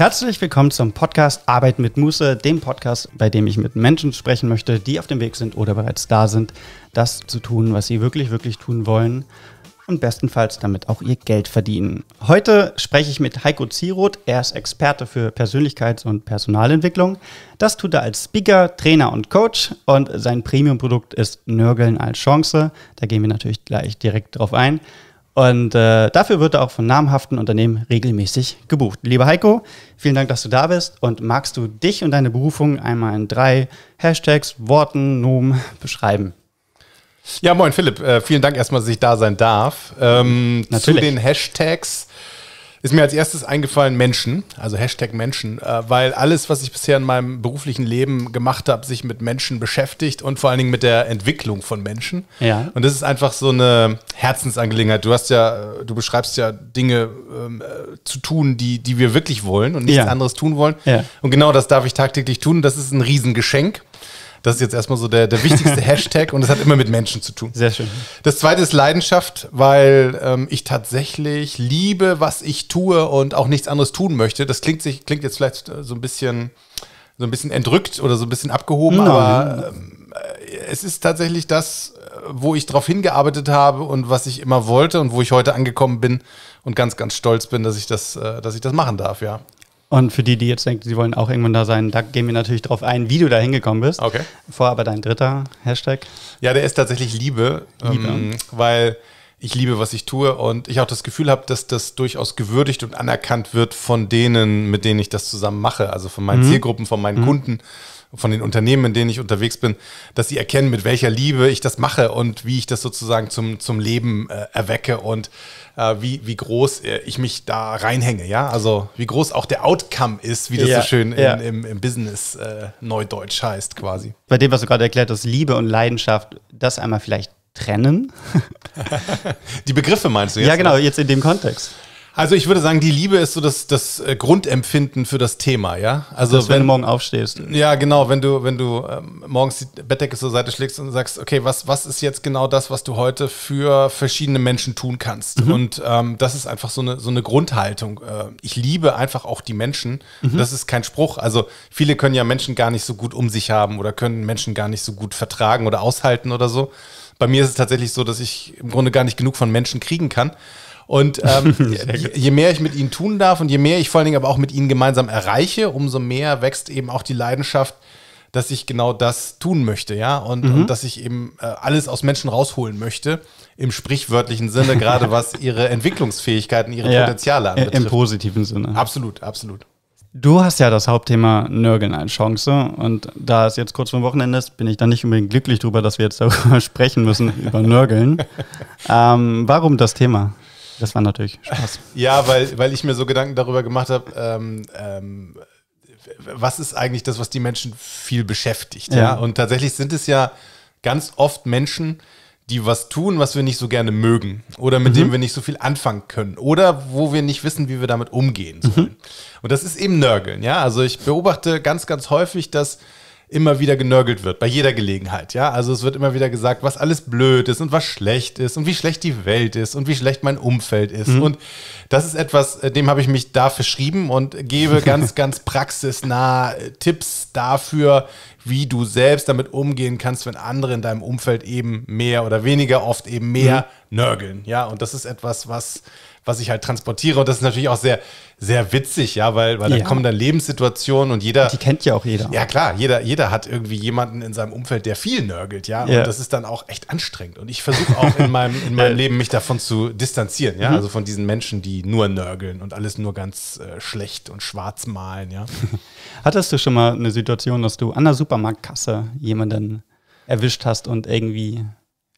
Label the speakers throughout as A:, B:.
A: Herzlich willkommen zum Podcast Arbeit mit Muße, dem Podcast, bei dem ich mit Menschen sprechen möchte, die auf dem Weg sind oder bereits da sind, das zu tun, was sie wirklich, wirklich tun wollen und bestenfalls damit auch ihr Geld verdienen. Heute spreche ich mit Heiko Zieroth. Er ist Experte für Persönlichkeits- und Personalentwicklung. Das tut er als Speaker, Trainer und Coach und sein Premium-Produkt ist Nörgeln als Chance. Da gehen wir natürlich gleich direkt drauf ein. Und äh, dafür wird er auch von namhaften Unternehmen regelmäßig gebucht. Lieber Heiko, vielen Dank, dass du da bist. Und magst du dich und deine Berufung einmal in drei Hashtags, Worten, Nomen
B: beschreiben? Ja, moin Philipp. Äh, vielen Dank erstmal, dass ich da sein darf. Ähm, Natürlich. Zu den Hashtags ist mir als erstes eingefallen Menschen, also Hashtag Menschen, äh, weil alles, was ich bisher in meinem beruflichen Leben gemacht habe, sich mit Menschen beschäftigt und vor allen Dingen mit der Entwicklung von Menschen. Ja. Und das ist einfach so eine Herzensangelegenheit. Du hast ja, äh, du beschreibst ja Dinge ähm, äh, zu tun, die, die wir wirklich wollen und nichts ja. anderes tun wollen. Ja. Und genau das darf ich tagtäglich tun. Das ist ein Riesengeschenk. Das ist jetzt erstmal so der, der wichtigste Hashtag und es hat immer mit Menschen zu tun. Sehr schön. Das zweite ist Leidenschaft, weil ähm, ich tatsächlich liebe, was ich tue und auch nichts anderes tun möchte. Das klingt, sich, klingt jetzt vielleicht äh, so ein bisschen so ein bisschen entrückt oder so ein bisschen abgehoben, Nein. aber äh, es ist tatsächlich das, äh, wo ich drauf hingearbeitet habe und was ich immer wollte und wo ich heute angekommen bin und ganz, ganz stolz bin, dass ich das, äh, dass ich das machen darf, ja.
A: Und für die, die jetzt denken, sie wollen auch irgendwann da sein, da gehen wir natürlich drauf ein, wie du da hingekommen bist. Okay. Vor aber dein dritter Hashtag.
B: Ja, der ist tatsächlich Liebe, Liebe. Ähm, weil ich liebe, was ich tue und ich auch das Gefühl habe, dass das durchaus gewürdigt und anerkannt wird von denen, mit denen ich das zusammen mache, also von meinen mhm. Zielgruppen, von meinen mhm. Kunden, von den Unternehmen, in denen ich unterwegs bin, dass sie erkennen, mit welcher Liebe ich das mache und wie ich das sozusagen zum, zum Leben äh, erwecke und äh, wie, wie groß äh, ich mich da reinhänge, ja, also wie groß auch der Outcome ist, wie das ja, so schön ja. in, im, im Business äh, Neudeutsch heißt quasi. Bei dem, was du gerade erklärt hast, Liebe und
A: Leidenschaft,
B: das einmal vielleicht trennen. Die Begriffe meinst du jetzt? Ja, genau, jetzt in dem Kontext. Also ich würde sagen, die Liebe ist so das, das äh, Grundempfinden für das Thema, ja? Also das, wenn, wenn, du morgen aufstehst. Ja, genau, wenn du, wenn du ähm, morgens die Bettdecke zur Seite schlägst und sagst, okay, was, was ist jetzt genau das, was du heute für verschiedene Menschen tun kannst? Mhm. Und ähm, das ist einfach so eine, so eine Grundhaltung. Äh, ich liebe einfach auch die Menschen. Mhm. Das ist kein Spruch. Also viele können ja Menschen gar nicht so gut um sich haben oder können Menschen gar nicht so gut vertragen oder aushalten oder so. Bei mir ist es tatsächlich so, dass ich im Grunde gar nicht genug von Menschen kriegen kann. Und ähm, je, je mehr ich mit ihnen tun darf und je mehr ich vor allen Dingen aber auch mit ihnen gemeinsam erreiche, umso mehr wächst eben auch die Leidenschaft, dass ich genau das tun möchte, ja, und, mhm. und dass ich eben äh, alles aus Menschen rausholen möchte, im sprichwörtlichen Sinne, gerade was ihre Entwicklungsfähigkeiten, ihre ja, Potenziale äh, anbetrifft. Im positiven Sinne. Absolut, absolut.
A: Du hast ja das Hauptthema Nörgeln als Chance und da es jetzt kurz vor Wochenende ist, bin ich dann nicht unbedingt glücklich darüber, dass wir jetzt darüber sprechen müssen, über Nörgeln. Ähm, warum das Thema? Das war natürlich Spaß.
B: Ja, weil, weil ich mir so Gedanken darüber gemacht habe, ähm, ähm, was ist eigentlich das, was die Menschen viel beschäftigt? Ja. ja? Und tatsächlich sind es ja ganz oft Menschen, die was tun, was wir nicht so gerne mögen oder mit mhm. dem wir nicht so viel anfangen können oder wo wir nicht wissen, wie wir damit umgehen mhm. sollen. Mhm. Und das ist eben Nörgeln, ja. Also ich beobachte ganz, ganz häufig, dass immer wieder genörgelt wird, bei jeder Gelegenheit. Ja, also es wird immer wieder gesagt, was alles blöd ist und was schlecht ist und wie schlecht die Welt ist und wie schlecht mein Umfeld ist. Mhm. Und das ist etwas, äh, dem habe ich mich da verschrieben und gebe ganz, ganz praxisnah äh, Tipps dafür, wie du selbst damit umgehen kannst, wenn andere in deinem Umfeld eben mehr oder weniger oft eben mehr mhm. nörgeln. Ja, und das ist etwas, was was ich halt transportiere. Und das ist natürlich auch sehr, sehr witzig, ja, weil, weil ja. da kommen dann Lebenssituationen und jeder. Die kennt ja auch jeder. Ja, klar, jeder, jeder hat irgendwie jemanden in seinem Umfeld, der viel nörgelt, ja. ja. Und das ist dann auch echt anstrengend. Und ich versuche auch in meinem, in meinem Leben mich davon zu distanzieren, ja. Mhm. Also von diesen Menschen, die nur nörgeln und alles nur ganz äh, schlecht und schwarz malen, ja.
A: Hattest du schon mal eine Situation, dass du an der Supermarktkasse jemanden erwischt hast und
B: irgendwie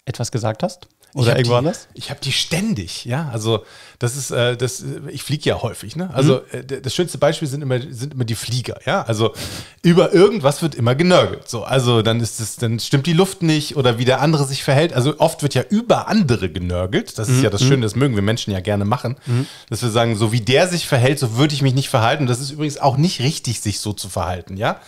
B: etwas gesagt hast? Oder irgendwo anders? Ich habe die ständig, ja. Also das ist, äh, das, äh, ich fliege ja häufig, ne? Also mhm. Äh, das schönste Beispiel sind immer, sind immer die Flieger, ja. Also über irgendwas wird immer genörgelt. So, also dann ist es, dann stimmt die Luft nicht oder wie der andere sich verhält. Also oft wird ja über andere genörgelt. Das ist mhm. ja das mhm. Schöne, das mögen wir Menschen ja gerne machen. Mhm. Dass wir sagen, so wie der sich verhält, so würde ich mich nicht verhalten. Das ist übrigens auch nicht richtig, sich so zu verhalten, ja.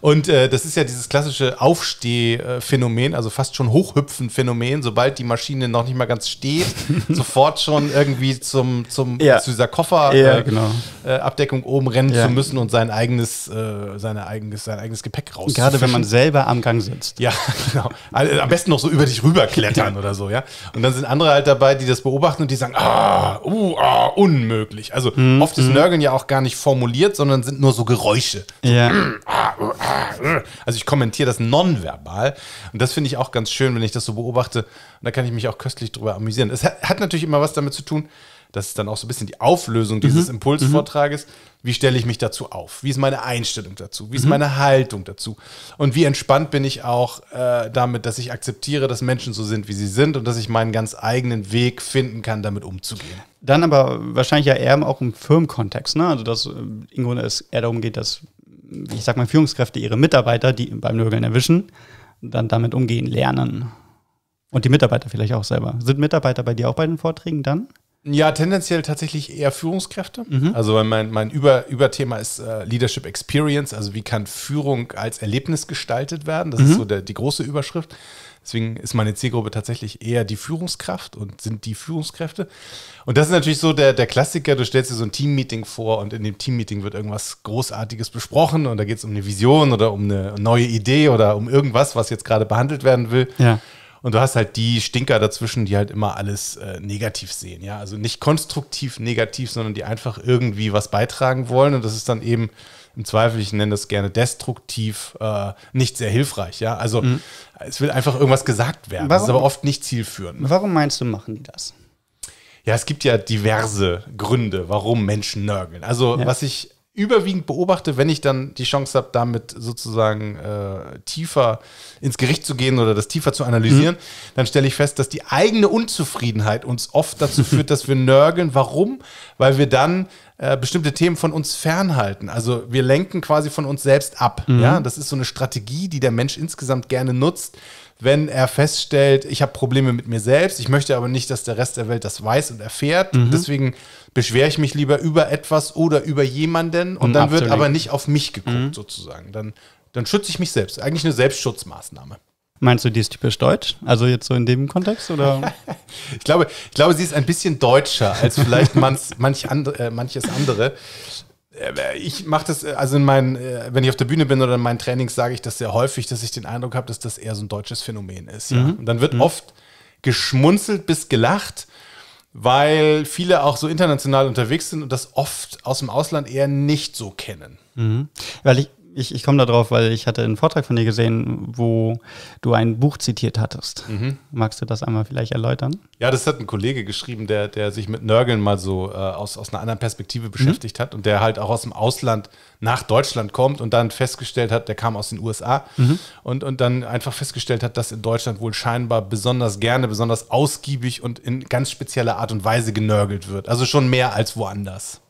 B: Und äh, das ist ja dieses klassische Aufstehphänomen, also fast schon Hochhüpfen-Phänomen, sobald die Maschine noch nicht mal ganz steht, sofort schon irgendwie zum, zum, ja. zu dieser Kofferabdeckung ja, äh, genau. äh oben rennen ja. zu müssen und sein eigenes, äh, seine eigenes, sein eigenes Gepäck raus. Gerade wenn man selber am Gang sitzt. Ja, genau. Also, am besten noch so über dich rüberklettern oder so, ja. Und dann sind andere halt dabei, die das beobachten und die sagen, ah, uh, ah, unmöglich. Also mhm. oft ist mhm. Nörgeln ja auch gar nicht formuliert, sondern sind nur so Geräusche. So, ja. Mm, ah, uh, ah. Also ich kommentiere das nonverbal. Und das finde ich auch ganz schön, wenn ich das so beobachte. Und da kann ich mich auch köstlich drüber amüsieren. Es hat, natürlich immer was damit zu tun, das ist dann auch so ein bisschen die Auflösung mhm. dieses mhm. Impulsvortrages. Wie stelle ich mich dazu auf? Wie ist meine Einstellung dazu? Wie ist mhm. meine Haltung dazu? Und wie entspannt bin ich auch äh, damit, dass ich akzeptiere, dass Menschen so sind, wie sie sind und dass ich meinen ganz eigenen Weg finden kann, damit umzugehen?
A: Dann aber wahrscheinlich ja eher auch im Firmenkontext, ne? Also dass äh, Ingo es eher darum geht, dass ich sag mal, Führungskräfte ihre Mitarbeiter, die beim Nörgeln erwischen, dann damit umgehen lernen. Und die Mitarbeiter vielleicht auch selber. Sind Mitarbeiter bei dir auch bei den Vorträgen dann?
B: Ja, tendenziell tatsächlich eher Führungskräfte. Mhm. Also mein, mein Über, Überthema ist äh, Leadership Experience, also wie kann Führung als Erlebnis gestaltet werden? Das mhm. ist so der, die große Überschrift. Deswegen ist meine Zielgruppe tatsächlich eher die Führungskraft und sind die Führungskräfte. Und das ist natürlich so der, der Klassiker, du stellst dir so ein Teammeeting vor und in dem Teammeeting wird irgendwas Großartiges besprochen und da geht es um eine Vision oder um eine neue Idee oder um irgendwas, was jetzt gerade behandelt werden will. Ja. Und du hast halt die Stinker dazwischen, die halt immer alles äh, negativ sehen. Ja, also nicht konstruktiv negativ, sondern die einfach irgendwie was beitragen wollen. Und das ist dann eben im Zweifel, ich nenne das gerne destruktiv, äh, nicht sehr hilfreich. Ja, also mhm. es will einfach irgendwas gesagt werden. Warum? Das ist aber oft nicht zielführend. Ne? Warum meinst du, machen die das? Ja, es gibt ja diverse Gründe, warum Menschen nörgeln. Also, ja. was ich überwiegend beobachte, wenn ich dann die Chance habe, damit sozusagen äh, tiefer ins Gericht zu gehen oder das tiefer zu analysieren, mhm. dann stelle ich fest, dass die eigene Unzufriedenheit uns oft dazu führt, dass wir nörgeln. Warum? Weil wir dann äh, bestimmte Themen von uns fernhalten. Also wir lenken quasi von uns selbst ab. Mhm. Ja, das ist so eine Strategie, die der Mensch insgesamt gerne nutzt, wenn er feststellt, ich habe Probleme mit mir selbst, ich möchte aber nicht, dass der Rest der Welt das weiß und erfährt. Mhm. Deswegen beschwere ich mich lieber über etwas oder über jemanden und mhm, dann absolut. wird aber nicht auf mich geguckt, mhm. sozusagen. Dann, dann schütze ich mich selbst. Eigentlich eine Selbstschutzmaßnahme.
A: Meinst du, die ist typisch
B: deutsch? Also jetzt so in dem Kontext? Oder? ich, glaube, ich glaube, sie ist ein bisschen deutscher als vielleicht manch, andere, äh, manches andere. Äh, ich mache das, äh, also in meinen, äh, wenn ich auf der Bühne bin oder in meinen Trainings, sage ich das sehr häufig, dass ich den Eindruck habe, dass das eher so ein deutsches Phänomen ist. Mhm. Und dann wird mhm. oft geschmunzelt bis gelacht, weil viele auch so international unterwegs sind und das oft aus dem Ausland eher nicht so kennen.
A: Mhm. Weil ich, ich, ich komme da drauf, weil ich hatte einen Vortrag von dir gesehen, wo du ein Buch zitiert
B: hattest. Mhm.
A: Magst du das einmal vielleicht erläutern?
B: Ja, das hat ein Kollege geschrieben, der, der sich mit Nörgeln mal so äh, aus, aus einer anderen Perspektive mhm. beschäftigt mhm. hat und der halt auch aus dem Ausland nach Deutschland kommt und dann festgestellt hat, der kam aus den USA mhm. und, und dann einfach festgestellt hat, dass in Deutschland wohl scheinbar besonders gerne, besonders ausgiebig und in ganz spezieller Art und Weise genörgelt wird. Also schon mehr als woanders.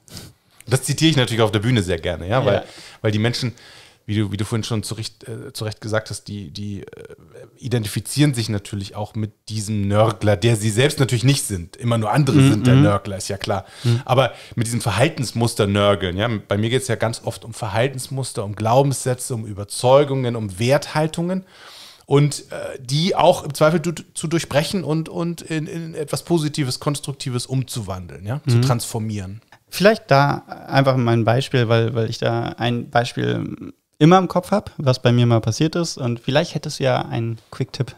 B: Das zitiere ich natürlich auf der Bühne sehr gerne, ja, weil, ja. weil die Menschen, wie du, wie du vorhin schon zu Recht, äh, zu Recht gesagt hast, die, die äh, identifizieren sich natürlich auch mit diesem Nörgler, der sie selbst natürlich nicht sind. Immer nur andere mm sind der mhm. Nörgler, ist ja klar. Mm. Aber mit diesem Verhaltensmuster nörgeln, ja, bei mir geht es ja ganz oft um Verhaltensmuster, um Glaubenssätze, um Überzeugungen, um Werthaltungen. Und äh, die auch im Zweifel du, zu durchbrechen und, und in, in etwas Positives, Konstruktives umzuwandeln, ja, mm zu mhm. transformieren.
A: Vielleicht da einfach mal ein Beispiel, weil, weil ich da ein Beispiel immer im Kopf habe, was bei mir mal passiert ist. Und vielleicht hättest du ja einen Quick-Tipp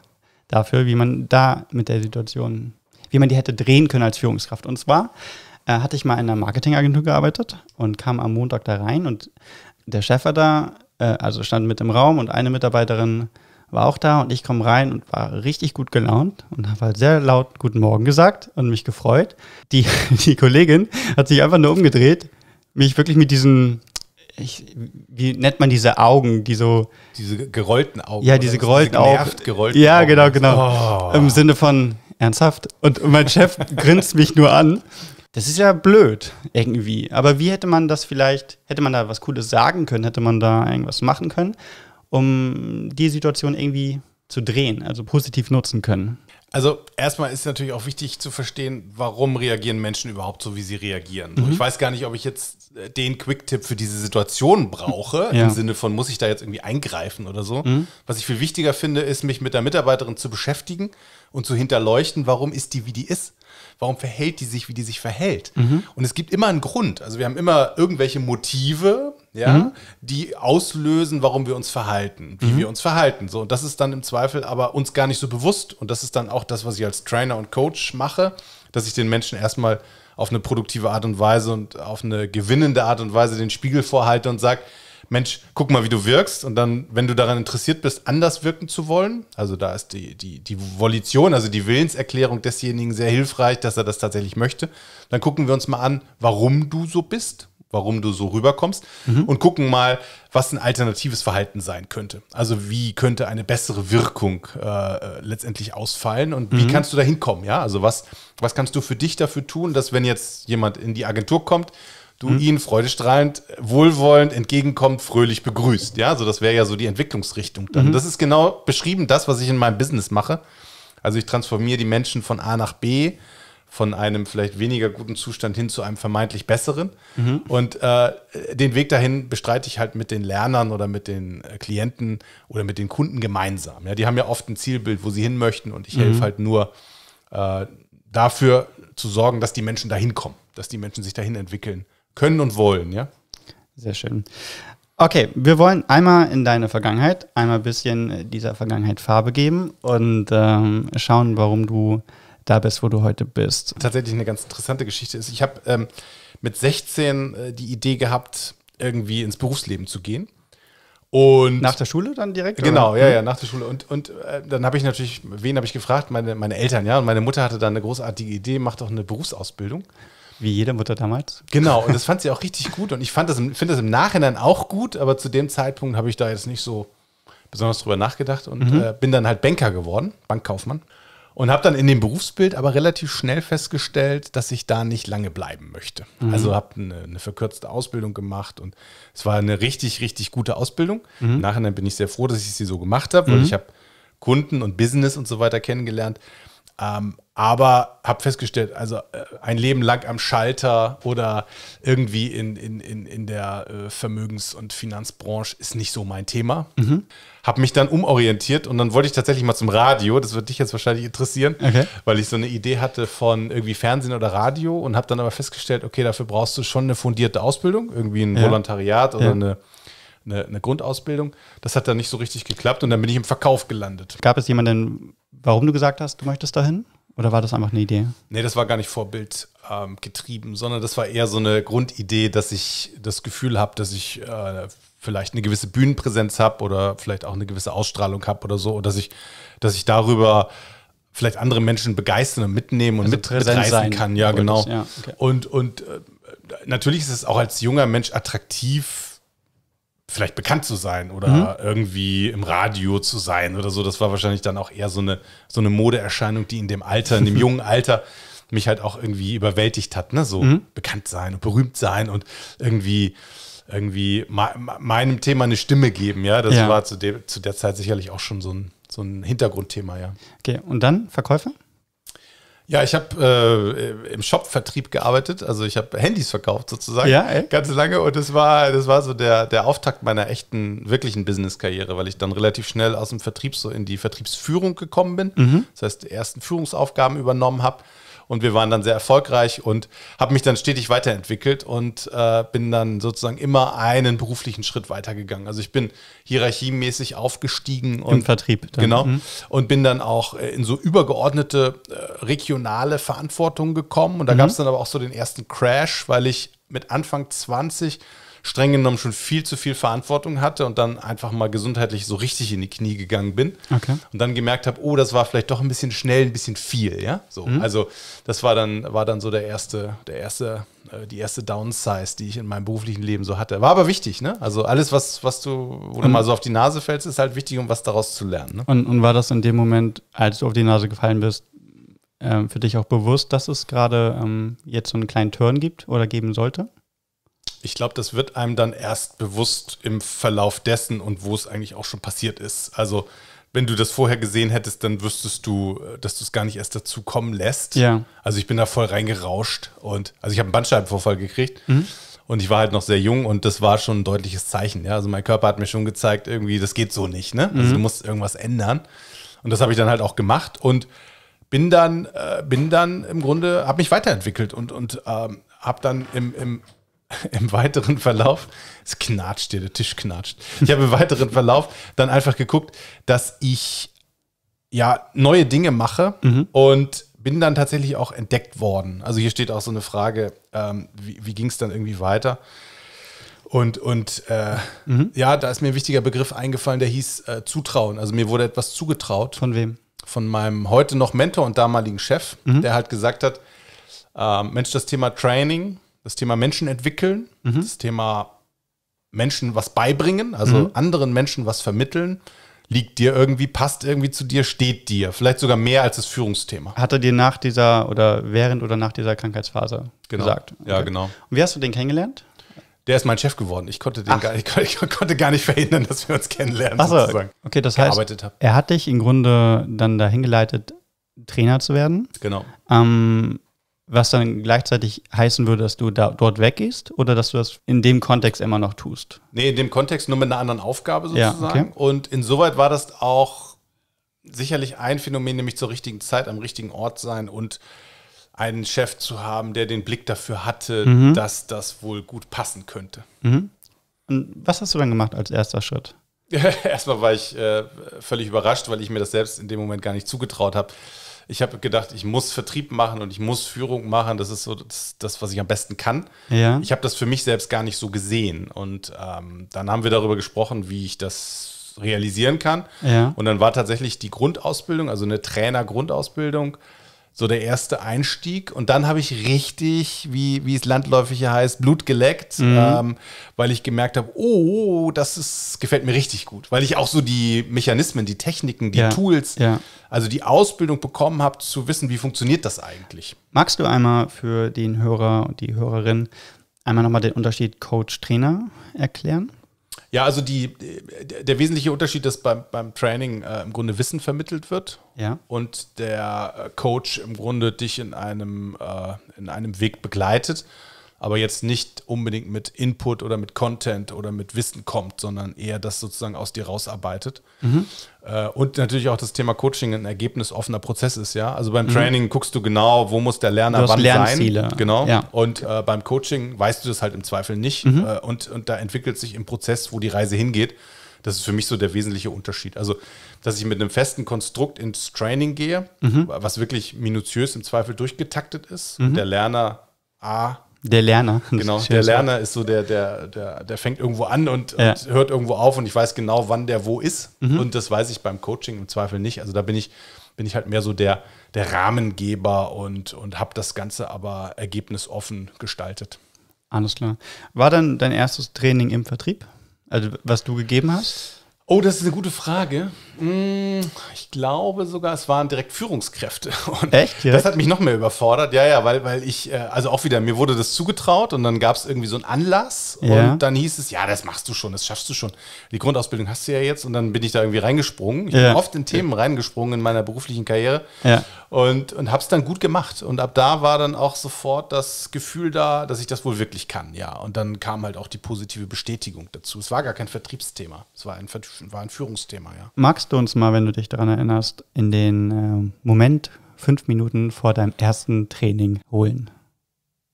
A: dafür, wie man da mit der Situation, wie man die hätte drehen können als Führungskraft. Und zwar äh, hatte ich mal in einer Marketingagentur gearbeitet und kam am Montag da rein und der Chef war da, äh, also stand mit im Raum und eine Mitarbeiterin war auch da und ich komme rein und war richtig gut gelaunt und habe halt sehr laut Guten Morgen gesagt und mich gefreut. Die, die Kollegin hat sich einfach nur umgedreht, mich wirklich mit diesen, ich, wie nennt man diese Augen, die so. Diese gerollten Augen. Ja, diese gerollten diese Augen. gerollten ja, Augen. genau, genau. Oh. Im Sinne von ernsthaft. Und mein Chef grinst mich nur an. Das ist ja blöd irgendwie. Aber wie hätte man das vielleicht, hätte man da was Cooles sagen können, hätte man da irgendwas machen können? um die Situation irgendwie zu drehen, also positiv nutzen können?
B: Also erstmal ist natürlich auch wichtig zu verstehen, warum reagieren Menschen überhaupt so, wie sie reagieren. Mhm. Ich weiß gar nicht, ob ich jetzt äh, den Quick-Tipp für diese Situation brauche, ja. im Sinne von, muss ich da jetzt irgendwie eingreifen oder so. Mhm. Was ich viel wichtiger finde, ist, mich mit der Mitarbeiterin zu beschäftigen und zu hinterleuchten, warum ist die, wie die ist. Warum verhält die sich, wie die sich verhält? Mhm. Und es gibt immer einen Grund. Also wir haben immer irgendwelche Motive, ja, mhm. die auslösen, warum wir uns verhalten, wie mhm. wir uns verhalten. So, und das ist dann im Zweifel aber uns gar nicht so bewusst. Und das ist dann auch das, was ich als Trainer und Coach mache, dass ich den Menschen erstmal auf eine produktive Art und Weise und auf eine gewinnende Art und Weise den Spiegel vorhalte und sage, Mensch, guck mal, wie du wirkst. Und dann, wenn du daran interessiert bist, anders wirken zu wollen, also da ist die, die, die Volition, also die Willenserklärung desjenigen sehr hilfreich, dass er das tatsächlich möchte, dann gucken wir uns mal an, warum du so bist warum du so rüberkommst mhm. und gucken mal, was ein alternatives Verhalten sein könnte. Also wie könnte eine bessere Wirkung äh, letztendlich ausfallen und wie mhm. kannst du da hinkommen? Ja, also was, was kannst du für dich dafür tun, dass wenn jetzt jemand in die Agentur kommt, du mhm. ihn freudestrahlend, wohlwollend entgegenkommt, fröhlich begrüßt. Ja, also das wäre ja so die Entwicklungsrichtung dann. Mhm. Das ist genau beschrieben das, was ich in meinem Business mache. Also ich transformiere die Menschen von A nach B von einem vielleicht weniger guten Zustand hin zu einem vermeintlich besseren. Mhm. Und äh, den Weg dahin bestreite ich halt mit den Lernern oder mit den äh, Klienten oder mit den Kunden gemeinsam. Ja, die haben ja oft ein Zielbild, wo sie hin möchten und ich mhm. helfe halt nur äh, dafür zu sorgen, dass die Menschen dahin kommen, dass die Menschen sich dahin entwickeln können und wollen. Ja? Sehr schön. Okay,
A: wir wollen einmal in deine Vergangenheit, einmal ein bisschen äh, dieser Vergangenheit Farbe geben und ähm, schauen, warum du da bist, wo du heute bist.
B: Tatsächlich eine ganz interessante Geschichte ist, ich habe ähm, mit 16 äh, die Idee gehabt, irgendwie ins Berufsleben zu gehen. Und nach der Schule dann direkt? Genau, oder? ja, ja, hm. nach der Schule. Und, und äh, dann habe ich natürlich, wen habe ich gefragt? Meine, meine Eltern, ja. Und meine Mutter hatte dann eine großartige Idee, macht doch eine Berufsausbildung. Wie jede Mutter damals. Genau, und das fand sie auch richtig gut. Und ich das, finde das im Nachhinein auch gut, aber zu dem Zeitpunkt habe ich da jetzt nicht so besonders drüber nachgedacht und mhm. äh, bin dann halt Banker geworden, Bankkaufmann. Und habe dann in dem Berufsbild aber relativ schnell festgestellt, dass ich da nicht lange bleiben möchte. Mhm. Also habe eine, eine, verkürzte Ausbildung gemacht und es war eine richtig, richtig gute Ausbildung. Mhm. Nachhinein bin ich sehr froh, dass ich sie so gemacht habe, weil mhm. ich habe Kunden und Business und so weiter kennengelernt. Ähm, aber habe festgestellt, also äh, ein Leben lang am Schalter oder irgendwie in, in, in, in der äh, Vermögens- und Finanzbranche ist nicht so mein Thema. Mhm. Habe mich dann umorientiert und dann wollte ich tatsächlich mal zum Radio. Das würde dich jetzt wahrscheinlich interessieren, okay. weil ich so eine Idee hatte von irgendwie Fernsehen oder Radio und habe dann aber festgestellt, okay, dafür brauchst du schon eine fundierte Ausbildung, irgendwie ein ja. Volontariat oder ja. eine eine, eine, Grundausbildung. Das hat dann nicht so richtig geklappt und dann bin ich im Verkauf gelandet.
A: Gab es jemanden, warum du gesagt hast, du möchtest dahin? Oder war das einfach eine Idee?
B: Nee, das war gar nicht Vorbild ähm, getrieben, sondern das war eher so eine Grundidee, dass ich das Gefühl habe, dass ich äh, vielleicht eine gewisse Bühnenpräsenz habe oder vielleicht auch eine gewisse Ausstrahlung habe oder so, oder dass ich, dass ich darüber vielleicht andere Menschen begeistern und mitnehmen und also mitreißen kann. Ja, genau. Ja, okay. Und, und äh, natürlich ist es auch als junger Mensch attraktiv, vielleicht bekannt zu sein oder mhm. irgendwie im Radio zu sein oder so. Das war wahrscheinlich dann auch eher so eine, so eine Modeerscheinung, die in dem Alter, in dem jungen Alter mich halt auch irgendwie überwältigt hat. Ne? So mhm. bekannt sein und berühmt sein und irgendwie irgendwie meinem Thema eine Stimme geben. Ja, das ja. war zu, de zu der Zeit sicherlich auch schon so ein, so ein Hintergrundthema. Ja.
A: Okay, und dann Verkäufe?
B: Ja, ich habe äh, im Shop-Vertrieb gearbeitet, also ich habe Handys verkauft sozusagen, ja, ganz lange und das war, das war so der, der Auftakt meiner echten, wirklichen Business-Karriere, weil ich dann relativ schnell aus dem Vertrieb so in die Vertriebsführung gekommen bin, mhm. das heißt die ersten Führungsaufgaben übernommen habe und wir waren dann sehr erfolgreich und habe mich dann stetig weiterentwickelt und äh, bin dann sozusagen immer einen beruflichen Schritt weitergegangen. Also ich bin hierarchiemäßig aufgestiegen und im Vertrieb. Dann. Genau. Mhm. Und bin dann auch äh, in so übergeordnete äh, regionale Verantwortung gekommen und da mhm. gab es dann aber auch so den ersten Crash, weil ich mit Anfang 20 streng genommen schon viel zu viel Verantwortung hatte und dann einfach mal gesundheitlich so richtig in die Knie gegangen bin. Okay. Und dann gemerkt habe, oh, das war vielleicht doch ein bisschen schnell, ein bisschen viel, ja. So, mhm. also das war dann, war dann so der erste, der erste, äh, die erste Downsize, die ich in meinem beruflichen Leben so hatte. War aber wichtig, ne? Also alles, was, was du, wo mhm. du mal so auf die Nase fällst, ist halt wichtig, um was daraus zu lernen. Ne?
A: Und, und war das in dem Moment, als du auf die Nase gefallen bist, ähm, für dich auch bewusst, dass es gerade ähm, jetzt so einen kleinen
B: Turn gibt oder geben sollte? Ich glaube, das wird einem dann erst bewusst im Verlauf dessen und wo es eigentlich auch schon passiert ist. Also wenn du das vorher gesehen hättest, dann wüsstest du, äh, dass du es gar nicht erst dazu kommen lässt. Ja. Also ich bin da voll reingerauscht und also ich habe einen Bandscheibenvorfall gekriegt. Mhm. Und ich war halt noch sehr jung und das war schon ein deutliches Zeichen. Ja? Also mein Körper hat mir schon gezeigt, irgendwie, das geht so nicht. Ne? Also mhm. du musst irgendwas ändern. Und das habe ich dann halt auch gemacht und bin dann, äh, bin dann im Grunde, habe mich weiterentwickelt und, und ähm, habe dann im, im im weiteren Verlauf, es knatscht dir, der Tisch knatscht. Ich habe im weiteren Verlauf dann einfach geguckt, dass ich ja neue Dinge mache mhm. und bin dann tatsächlich auch entdeckt worden. Also hier steht auch so eine Frage, ähm, wie, wie ging es dann irgendwie weiter? Und, und äh, mhm. ja, da ist mir ein wichtiger Begriff eingefallen, der hieß äh, Zutrauen. Also mir wurde etwas zugetraut. Von wem? Von meinem heute noch Mentor und damaligen Chef, mhm. der halt gesagt hat, äh, Mensch, das Thema Training das Thema Menschen entwickeln, mhm. das Thema Menschen was beibringen, also mhm. anderen Menschen was vermitteln. Liegt dir irgendwie, passt irgendwie zu dir, steht dir. Vielleicht sogar mehr als das Führungsthema. Hat er dir nach dieser oder während oder nach dieser Krankheitsphase genau. gesagt? Okay. Ja, genau. Und wie hast du den kennengelernt? Der ist mein Chef geworden. Ich konnte, den gar, ich konnte, gar nicht verhindern, dass wir uns kennenlernen. Achso, sozusagen. okay, das heißt,
A: er hat dich im Grunde dann dahin geleitet, Trainer zu werden. Genau. Ähm, was dann gleichzeitig heißen würde, dass du da, dort weggehst oder dass du das in dem Kontext immer noch tust?
B: Nee, in dem Kontext nur mit einer anderen Aufgabe sozusagen. Ja, okay. Und insoweit war das auch sicherlich ein Phänomen, nämlich zur richtigen Zeit am richtigen Ort sein und einen Chef zu haben, der den Blick dafür hatte, mhm. dass das wohl gut passen könnte.
A: Mhm. Und was hast du dann gemacht als erster Schritt?
B: Erstmal war ich äh, völlig überrascht, weil ich mir das selbst in dem Moment gar nicht zugetraut habe, ich habe gedacht, ich muss Vertrieb machen und ich muss Führung machen. Das ist so das, das was ich am besten kann. Ja. Ich habe das für mich selbst gar nicht so gesehen. Und ähm, dann haben wir darüber gesprochen, wie ich das realisieren kann. Ja. Und dann war tatsächlich die Grundausbildung, also eine Trainer-Grundausbildung, so der erste Einstieg. Und dann habe ich richtig, wie, wie es landläufig heißt, Blut geleckt, mhm. ähm, weil ich gemerkt habe, oh, das ist, gefällt mir richtig gut. Weil ich auch so die Mechanismen, die Techniken, die ja. Tools, ja. also die Ausbildung bekommen habe, zu wissen, wie funktioniert das eigentlich.
A: Magst du einmal für den Hörer und die Hörerin einmal nochmal den Unterschied Coach-Trainer
B: erklären? Ja, also die, äh, der wesentliche Unterschied ist beim, beim Training äh, im Grunde Wissen vermittelt wird ja. und der äh, Coach im Grunde dich in einem, äh, in einem Weg begleitet aber jetzt nicht unbedingt mit Input oder mit Content oder mit Wissen kommt, sondern eher das sozusagen aus dir rausarbeitet. Mhm. Äh, und natürlich auch das Thema Coaching ein ergebnisoffener Prozess ist, ja. Also beim mhm. Training mhm. guckst du genau, wo muss der Lerner wann Lernziele. sein. Genau. Ja. Und äh, beim Coaching weißt du das halt im Zweifel nicht. Mhm. Äh, und, und da entwickelt sich im Prozess, wo die Reise hingeht, das ist für mich so der wesentliche Unterschied. Also, dass ich mit einem festen Konstrukt ins Training gehe, mhm. was wirklich minutiös im Zweifel durchgetaktet ist. Mhm. Der Lerner A
A: der Lerner. genau, der Lerner
B: ist so der, der, der, der fängt irgendwo an und, ja. und hört irgendwo auf und ich weiß genau, wann der wo ist. Mhm. Und das weiß ich beim Coaching im Zweifel nicht. Also da bin ich, bin ich halt mehr so der, der Rahmengeber und, und habe das Ganze aber ergebnisoffen gestaltet. Alles klar. War dann dein erstes Training im Vertrieb? Also was du gegeben hast? Oh, das ist eine gute Frage. Hm, ich glaube sogar, es waren direkt Führungskräfte. Und Echt? Direkt? Das hat mich noch mehr überfordert. Ja, ja, weil, weil ich, äh, also auch wieder, mir wurde das zugetraut und dann gab es irgendwie so einen Anlass ja. und dann hieß es, ja, das machst du schon, das schaffst du schon. Die Grundausbildung hast du ja jetzt und dann bin ich da irgendwie reingesprungen. Ich ja. bin oft in Themen reingesprungen in meiner beruflichen Karriere ja. und, und habe es dann gut gemacht. Und ab da war dann auch sofort das Gefühl da, dass ich das wohl wirklich kann, ja. Und dann kam halt auch die positive Bestätigung dazu. Es war gar kein Vertriebsthema, es war ein Vertriebsthema war ein Führungsthema,
A: ja. Magst du uns mal, wenn du dich daran erinnerst, in den äh, Moment fünf Minuten vor deinem ersten Training holen?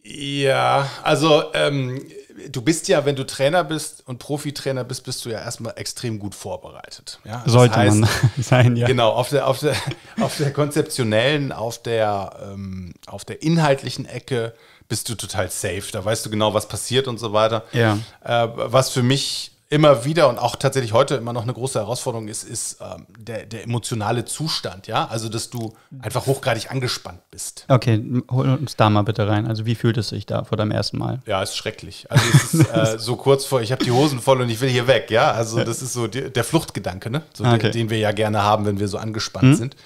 B: Ja, also ähm, du bist ja, wenn du Trainer bist und Profitrainer bist, bist du ja erstmal extrem gut vorbereitet. Ja? Das Sollte heißt, man sein, ja. Genau, auf der, auf der, auf der konzeptionellen, auf der, ähm, auf der inhaltlichen Ecke bist du total safe. Da weißt du genau, was passiert und so weiter. Ja. Äh, was für mich immer wieder und auch tatsächlich heute immer noch eine große Herausforderung ist, ist ähm, der, der, emotionale Zustand, ja? Also, dass du einfach hochgradig angespannt bist.
A: Okay, hol uns da mal bitte rein. Also, wie fühlt es sich da vor deinem ersten Mal?
B: Ja, ist schrecklich. Also, es ist äh, so kurz vor, ich habe die Hosen voll und ich will hier weg, ja? Also, das ist so die, der Fluchtgedanke, ne? So, ah, okay. den, den, wir ja gerne haben, wenn wir so angespannt mhm. sind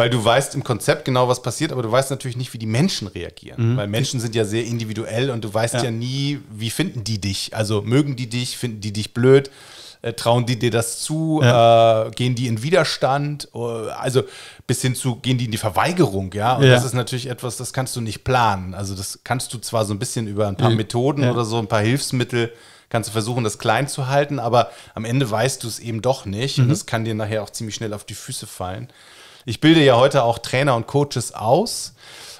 B: weil du weißt im Konzept genau, was passiert, aber du weißt natürlich nicht, wie die Menschen reagieren. Mhm. Weil Menschen sind ja sehr individuell und du weißt ja. ja nie, wie finden die dich. Also mögen die dich, finden die dich blöd äh, trauen die dir das zu, ja. äh, gehen die in Widerstand, oh, also bis hin zu, gehen die in die Verweigerung, ja. Und ja. das ist natürlich etwas, das kannst du nicht planen. Also das kannst du zwar so ein bisschen über ein paar Methoden ja. oder so, ein paar Hilfsmittel, kannst du versuchen, das klein zu halten, aber am Ende weißt du es eben doch nicht. Mhm. Und das kann dir nachher auch ziemlich schnell auf die Füße fallen. Ich bilde ja heute auch Trainer und Coaches aus.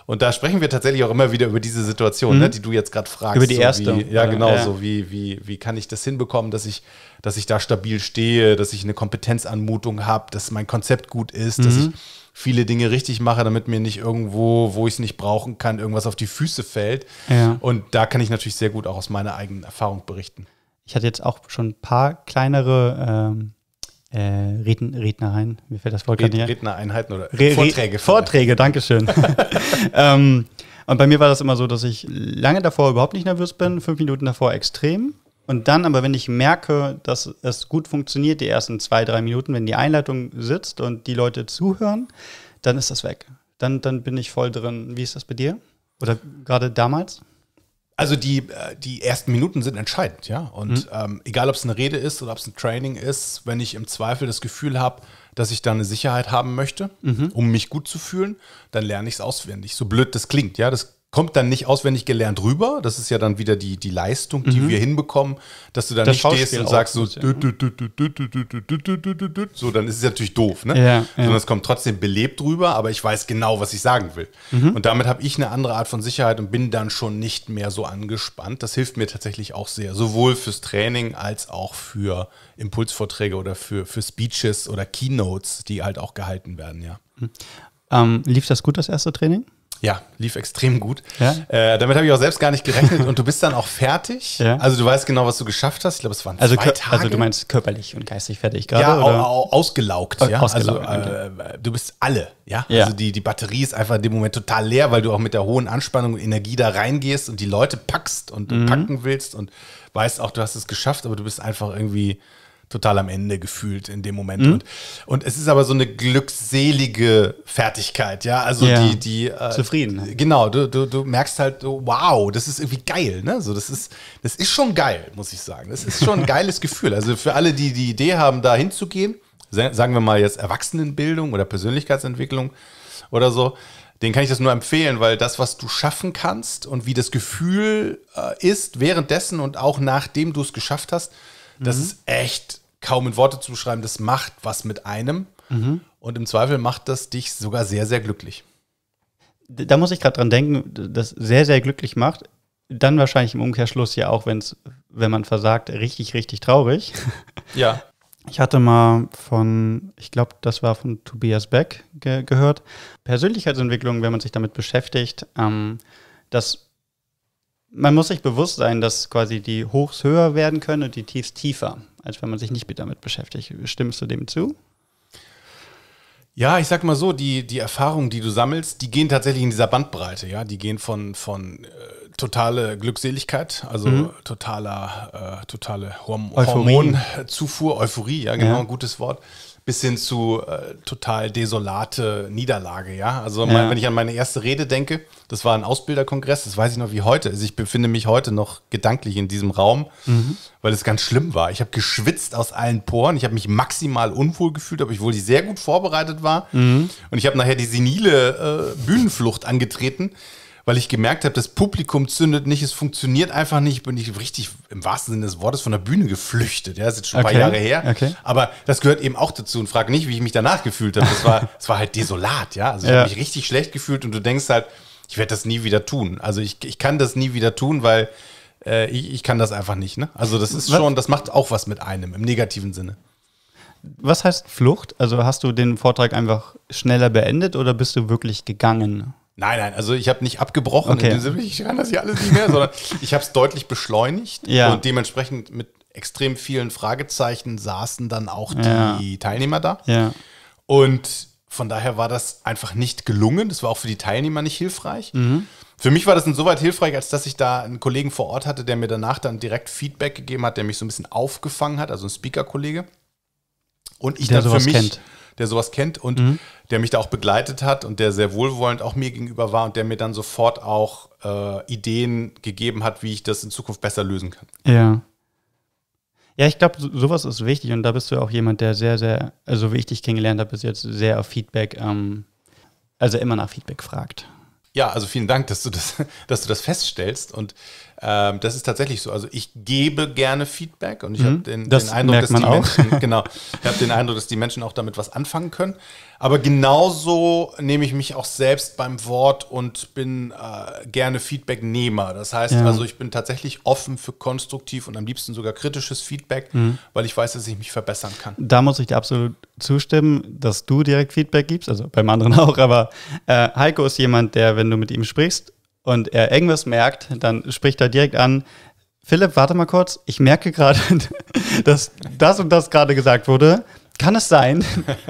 B: Und da sprechen wir tatsächlich auch immer wieder über diese Situation, ne, mhm. ne, die du jetzt gerade fragst. Über die so erste. Wie, ja, genau. Ja. So wie, wie, wie kann ich das hinbekommen, dass ich, dass ich da stabil stehe, dass ich eine Kompetenzanmutung habe, dass mein Konzept gut ist, mhm. dass ich viele Dinge richtig mache, damit mir nicht irgendwo, wo ich es nicht brauchen kann, irgendwas auf die Füße fällt. Ja. Und da kann ich natürlich sehr gut auch aus meiner eigenen Erfahrung berichten. Ich hatte jetzt auch schon ein paar
A: kleinere ähm, äh, Rednereien, mir fällt das Wort gerade Rednereinheiten oder Re Vorträge. Re Vorträge, Dankeschön. ähm, und bei mir war das immer so, dass ich lange davor überhaupt nicht nervös bin, fünf Minuten davor extrem. Und dann aber, wenn ich merke, dass es gut funktioniert, die ersten zwei, drei Minuten, wenn die Einleitung sitzt und die Leute zuhören, dann ist das weg. Dann, dann bin ich voll drin. Wie ist das bei dir? Oder gerade damals?
B: Also die, äh, die ersten Minuten sind entscheidend, ja. Und mhm. ähm, egal, ob es eine Rede ist oder ob es ein Training ist, wenn ich im Zweifel das Gefühl habe, dass ich da eine Sicherheit haben möchte, mhm. um mich gut zu fühlen, dann lerne ich es auswendig. So blöd das klingt, ja. Das kommt dann nicht auswendig gelernt rüber. Das ist ja dann wieder die, die Leistung, die mhm. wir hinbekommen, dass du dann das nicht stehst und sagst so, so, dann ist es natürlich doof, ne? Ja, Sondern es kommt trotzdem belebt rüber, aber ich weiß genau, was ich sagen will. Mhm. Und damit habe ich eine andere Art von Sicherheit und bin dann schon nicht mehr so angespannt. Das hilft mir tatsächlich auch sehr, sowohl fürs Training als auch für Impulsvorträge oder für, für Speeches oder Keynotes, die halt auch gehalten werden, ja. Mhm.
A: Ähm, lief das gut, das erste Training?
B: Ja, lief extrem gut. Ja? Äh, damit habe ich auch selbst gar nicht gerechnet und du bist dann auch fertig. Ja? Also du weißt genau, was du geschafft hast. Ich glaube, es waren also, zwei Tage. Also du meinst körperlich und geistig fertig gerade? Ja, oder? Au, au, ausgelaugt. Ja? Also, ausgelaugt, also äh, du bist alle. Ja? ja, also die, die Batterie ist einfach in dem Moment total leer, weil du auch mit der hohen Anspannung und Energie da reingehst und die Leute packst und mhm. packen willst und weißt auch, du hast es geschafft, aber du bist einfach irgendwie total am Ende gefühlt in dem Moment. Mhm. Und, und es ist aber so eine glückselige Fertigkeit, ja. Also ja. die, die äh, Zufrieden. Genau, du, du, du merkst halt, oh, wow, das ist irgendwie geil, ne? So, das ist, das ist schon geil, muss ich sagen. Das ist schon ein geiles Gefühl. Also für alle, die die Idee haben, da hinzugehen, sagen wir mal jetzt Erwachsenenbildung oder Persönlichkeitsentwicklung oder so, den kann ich das nur empfehlen, weil das, was du schaffen kannst und wie das Gefühl äh, ist währenddessen und auch nachdem du es geschafft hast, das mhm. ist echt kaum in Worte zu beschreiben. Das macht was mit einem. Mhm. Und im Zweifel macht das dich sogar sehr, sehr glücklich.
A: Da muss ich gerade dran denken, das sehr, sehr glücklich macht. Dann wahrscheinlich im Umkehrschluss ja auch, wenn's, wenn man versagt, richtig, richtig traurig.
B: Ja.
A: Ich hatte mal von, ich glaube, das war von Tobias Beck ge gehört, Persönlichkeitsentwicklung, wenn man sich damit beschäftigt, ähm, dass man muss sich bewusst sein, dass quasi die Hochs höher werden können und die Tiefs tiefer, als wenn man sich nicht
B: damit beschäftigt. Stimmst du dem zu? Ja, ich sag mal so, die, die Erfahrungen, die du sammelst, die gehen tatsächlich in dieser Bandbreite, ja. Die gehen von, von äh, totale Glückseligkeit, also mhm. totaler, äh, totale Horm Euphorie. Hormonzufuhr, Euphorie, ja, genau, ja. ein gutes Wort, bis hin zu äh, total desolate Niederlage, ja. Also ja. wenn ich an meine erste Rede denke, das war ein Ausbilderkongress, das weiß ich noch wie heute. Also ich befinde mich heute noch gedanklich in diesem Raum, mhm. weil es ganz schlimm war. Ich habe geschwitzt aus allen Poren, ich habe mich maximal unwohl gefühlt, obwohl ich sehr gut vorbereitet war. Mhm. Und ich habe nachher die senile äh, Bühnenflucht angetreten weil ich gemerkt habe, das Publikum zündet nicht, es funktioniert einfach nicht. Bin ich richtig im wahrsten Sinne des Wortes von der Bühne geflüchtet. Ja, das ist jetzt schon okay. ein paar Jahre her. Okay. Aber das gehört eben auch dazu und frag nicht, wie ich mich danach gefühlt habe. Das war, das war halt desolat, ja. Also ich ja. habe mich richtig schlecht gefühlt und du denkst halt, ich werde das nie wieder tun. Also ich, ich kann das nie wieder tun, weil äh, ich, ich, kann das einfach nicht. Ne? Also das ist was? schon, das macht auch was mit einem im negativen Sinne.
A: Was heißt Flucht? Also hast du den Vortrag einfach schneller beendet oder bist du wirklich gegangen?
B: Nein, nein, also ich habe nicht abgebrochen. Okay. ich kann das hier alles nicht mehr, sondern ich habe es deutlich beschleunigt ja. und dementsprechend mit extrem vielen Fragezeichen saßen dann auch ja. die Teilnehmer da. Ja. Und von daher war das einfach nicht gelungen. Das war auch für die Teilnehmer nicht hilfreich. Mhm. Für mich war das insoweit hilfreich, als dass ich da einen Kollegen vor Ort hatte, der mir danach dann direkt Feedback gegeben hat, der mich so ein bisschen aufgefangen hat, also ein Speaker-Kollege. Und ich der dann für mich kennt der sowas kennt und mhm. der mich da auch begleitet hat und der sehr wohlwollend auch mir gegenüber war und der mir dann sofort auch äh, Ideen gegeben hat, wie ich das in Zukunft besser lösen kann.
A: Ja. Ja, ich glaube, so, sowas ist wichtig und da bist du auch jemand, der sehr, sehr, also wie ich dich kennengelernt habe, bis jetzt sehr auf Feedback, ähm, also immer nach Feedback fragt.
B: Ja, also vielen Dank, dass du das, dass du das feststellst und ähm, das ist tatsächlich so. Also ich gebe gerne Feedback und ich habe mhm. den, den, Eindruck, dass die Menschen, genau, ich habe den Eindruck, dass die Menschen auch damit was anfangen können. Aber genauso nehme ich mich auch selbst beim Wort und bin äh, gerne Feedbacknehmer. Das heißt ja. also, ich bin tatsächlich offen für konstruktiv und am liebsten sogar kritisches Feedback, mhm. weil ich weiß, dass ich mich verbessern kann. Da
A: muss ich dir absolut
B: zustimmen,
A: dass du direkt Feedback gibst, also beim anderen auch, aber äh, Heiko ist jemand, der, wenn du mit ihm sprichst, und er irgendwas merkt, dann spricht er direkt an, Philipp, warte mal kurz, ich merke gerade, dass das und das gerade gesagt wurde kann es sein?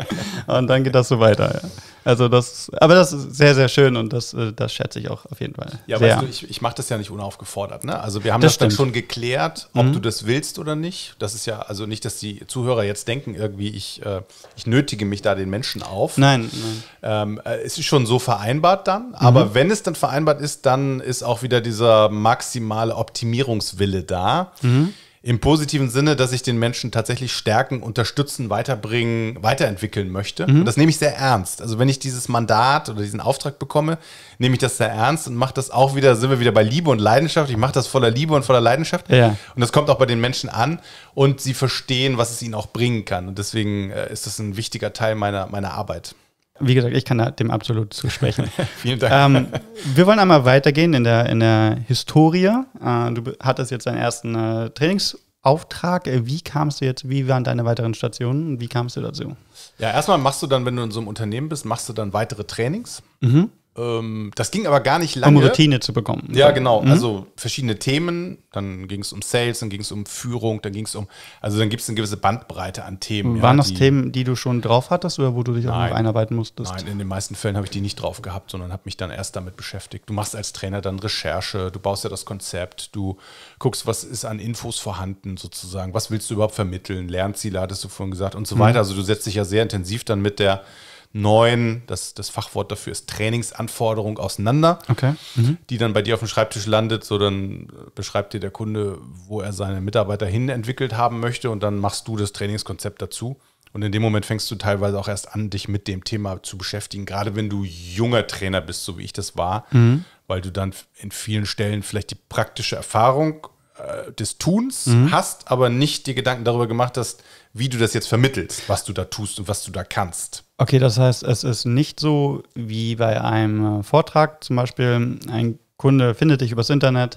A: und dann geht das so weiter. Ja. Also das, aber das ist sehr, sehr schön und das, äh, das schätze ich auch auf jeden Fall. Ja, sehr. weißt du,
B: ich, ich mache das ja nicht unaufgefordert. Ne? Also wir haben das, das dann schon geklärt, ob mhm. du das willst oder nicht. Das ist ja, also nicht, dass die Zuhörer jetzt denken, irgendwie, ich, äh, ich nötige mich da den Menschen auf. Nein. nein. Ähm, äh, es ist schon so vereinbart dann, aber mhm. wenn es dann vereinbart ist, dann ist auch wieder dieser maximale Optimierungswille da. Mhm im positiven Sinne, dass ich den Menschen tatsächlich stärken, unterstützen, weiterbringen, weiterentwickeln möchte. Mhm. Und das nehme ich sehr ernst. Also wenn ich dieses Mandat oder diesen Auftrag bekomme, nehme ich das sehr ernst und mache das auch wieder, sind wir wieder bei Liebe und Leidenschaft. Ich mache das voller Liebe und voller Leidenschaft. Ja. Und das kommt auch bei den Menschen an und sie verstehen, was es ihnen auch bringen kann. Und deswegen äh, ist das ein wichtiger Teil meiner, meiner Arbeit
A: wie gesagt, ich kann dem absolut zusprechen. Vielen Dank. Ähm, wir wollen einmal weitergehen in der, in der Historie. Äh, du hattest jetzt deinen ersten äh, Trainingsauftrag. Wie kamst du jetzt, wie waren deine weiteren Stationen? Wie kamst du dazu?
B: Ja, erstmal machst du dann, wenn du in so einem Unternehmen bist, machst du dann weitere Trainings. Mhm. Ähm, das ging aber gar nicht lange. Um Routine zu bekommen. Ja, mhm. genau. Mhm. Also verschiedene Themen. Dann ging es um Sales, dann ging es um Führung, dann ging es um. Also dann gibt es eine gewisse Bandbreite an Themen. Waren ja, das die,
A: Themen, die du schon drauf hattest oder wo du dich nein, auch noch einarbeiten musstest?
B: Nein, in den meisten Fällen habe ich die nicht drauf gehabt, sondern habe mich dann erst damit beschäftigt. Du machst als Trainer dann Recherche, du baust ja das Konzept, du guckst, was ist an Infos vorhanden sozusagen, was willst du überhaupt vermitteln, Lernziele hattest du vorhin gesagt und so mhm. weiter. Also du setzt dich ja sehr intensiv dann mit der neuen, das, das Fachwort dafür ist Trainingsanforderung auseinander, okay. mhm. die dann bei dir auf dem Schreibtisch landet. So dann äh, beschreibt dir der Kunde, wo er seine Mitarbeiter hin entwickelt haben möchte und dann machst du das Trainingskonzept dazu. Und in dem Moment fängst du teilweise auch erst an, dich mit dem Thema zu beschäftigen, gerade wenn du junger Trainer bist, so wie ich das war, mhm. weil du dann in vielen Stellen vielleicht die praktische Erfahrung äh, des Tuns mhm. hast, aber nicht dir Gedanken darüber gemacht hast, wie du das jetzt vermittelst, was du da tust und was du da kannst.
A: Okay, das heißt, es ist nicht so wie bei einem Vortrag zum Beispiel, ein Kunde findet dich übers Internet,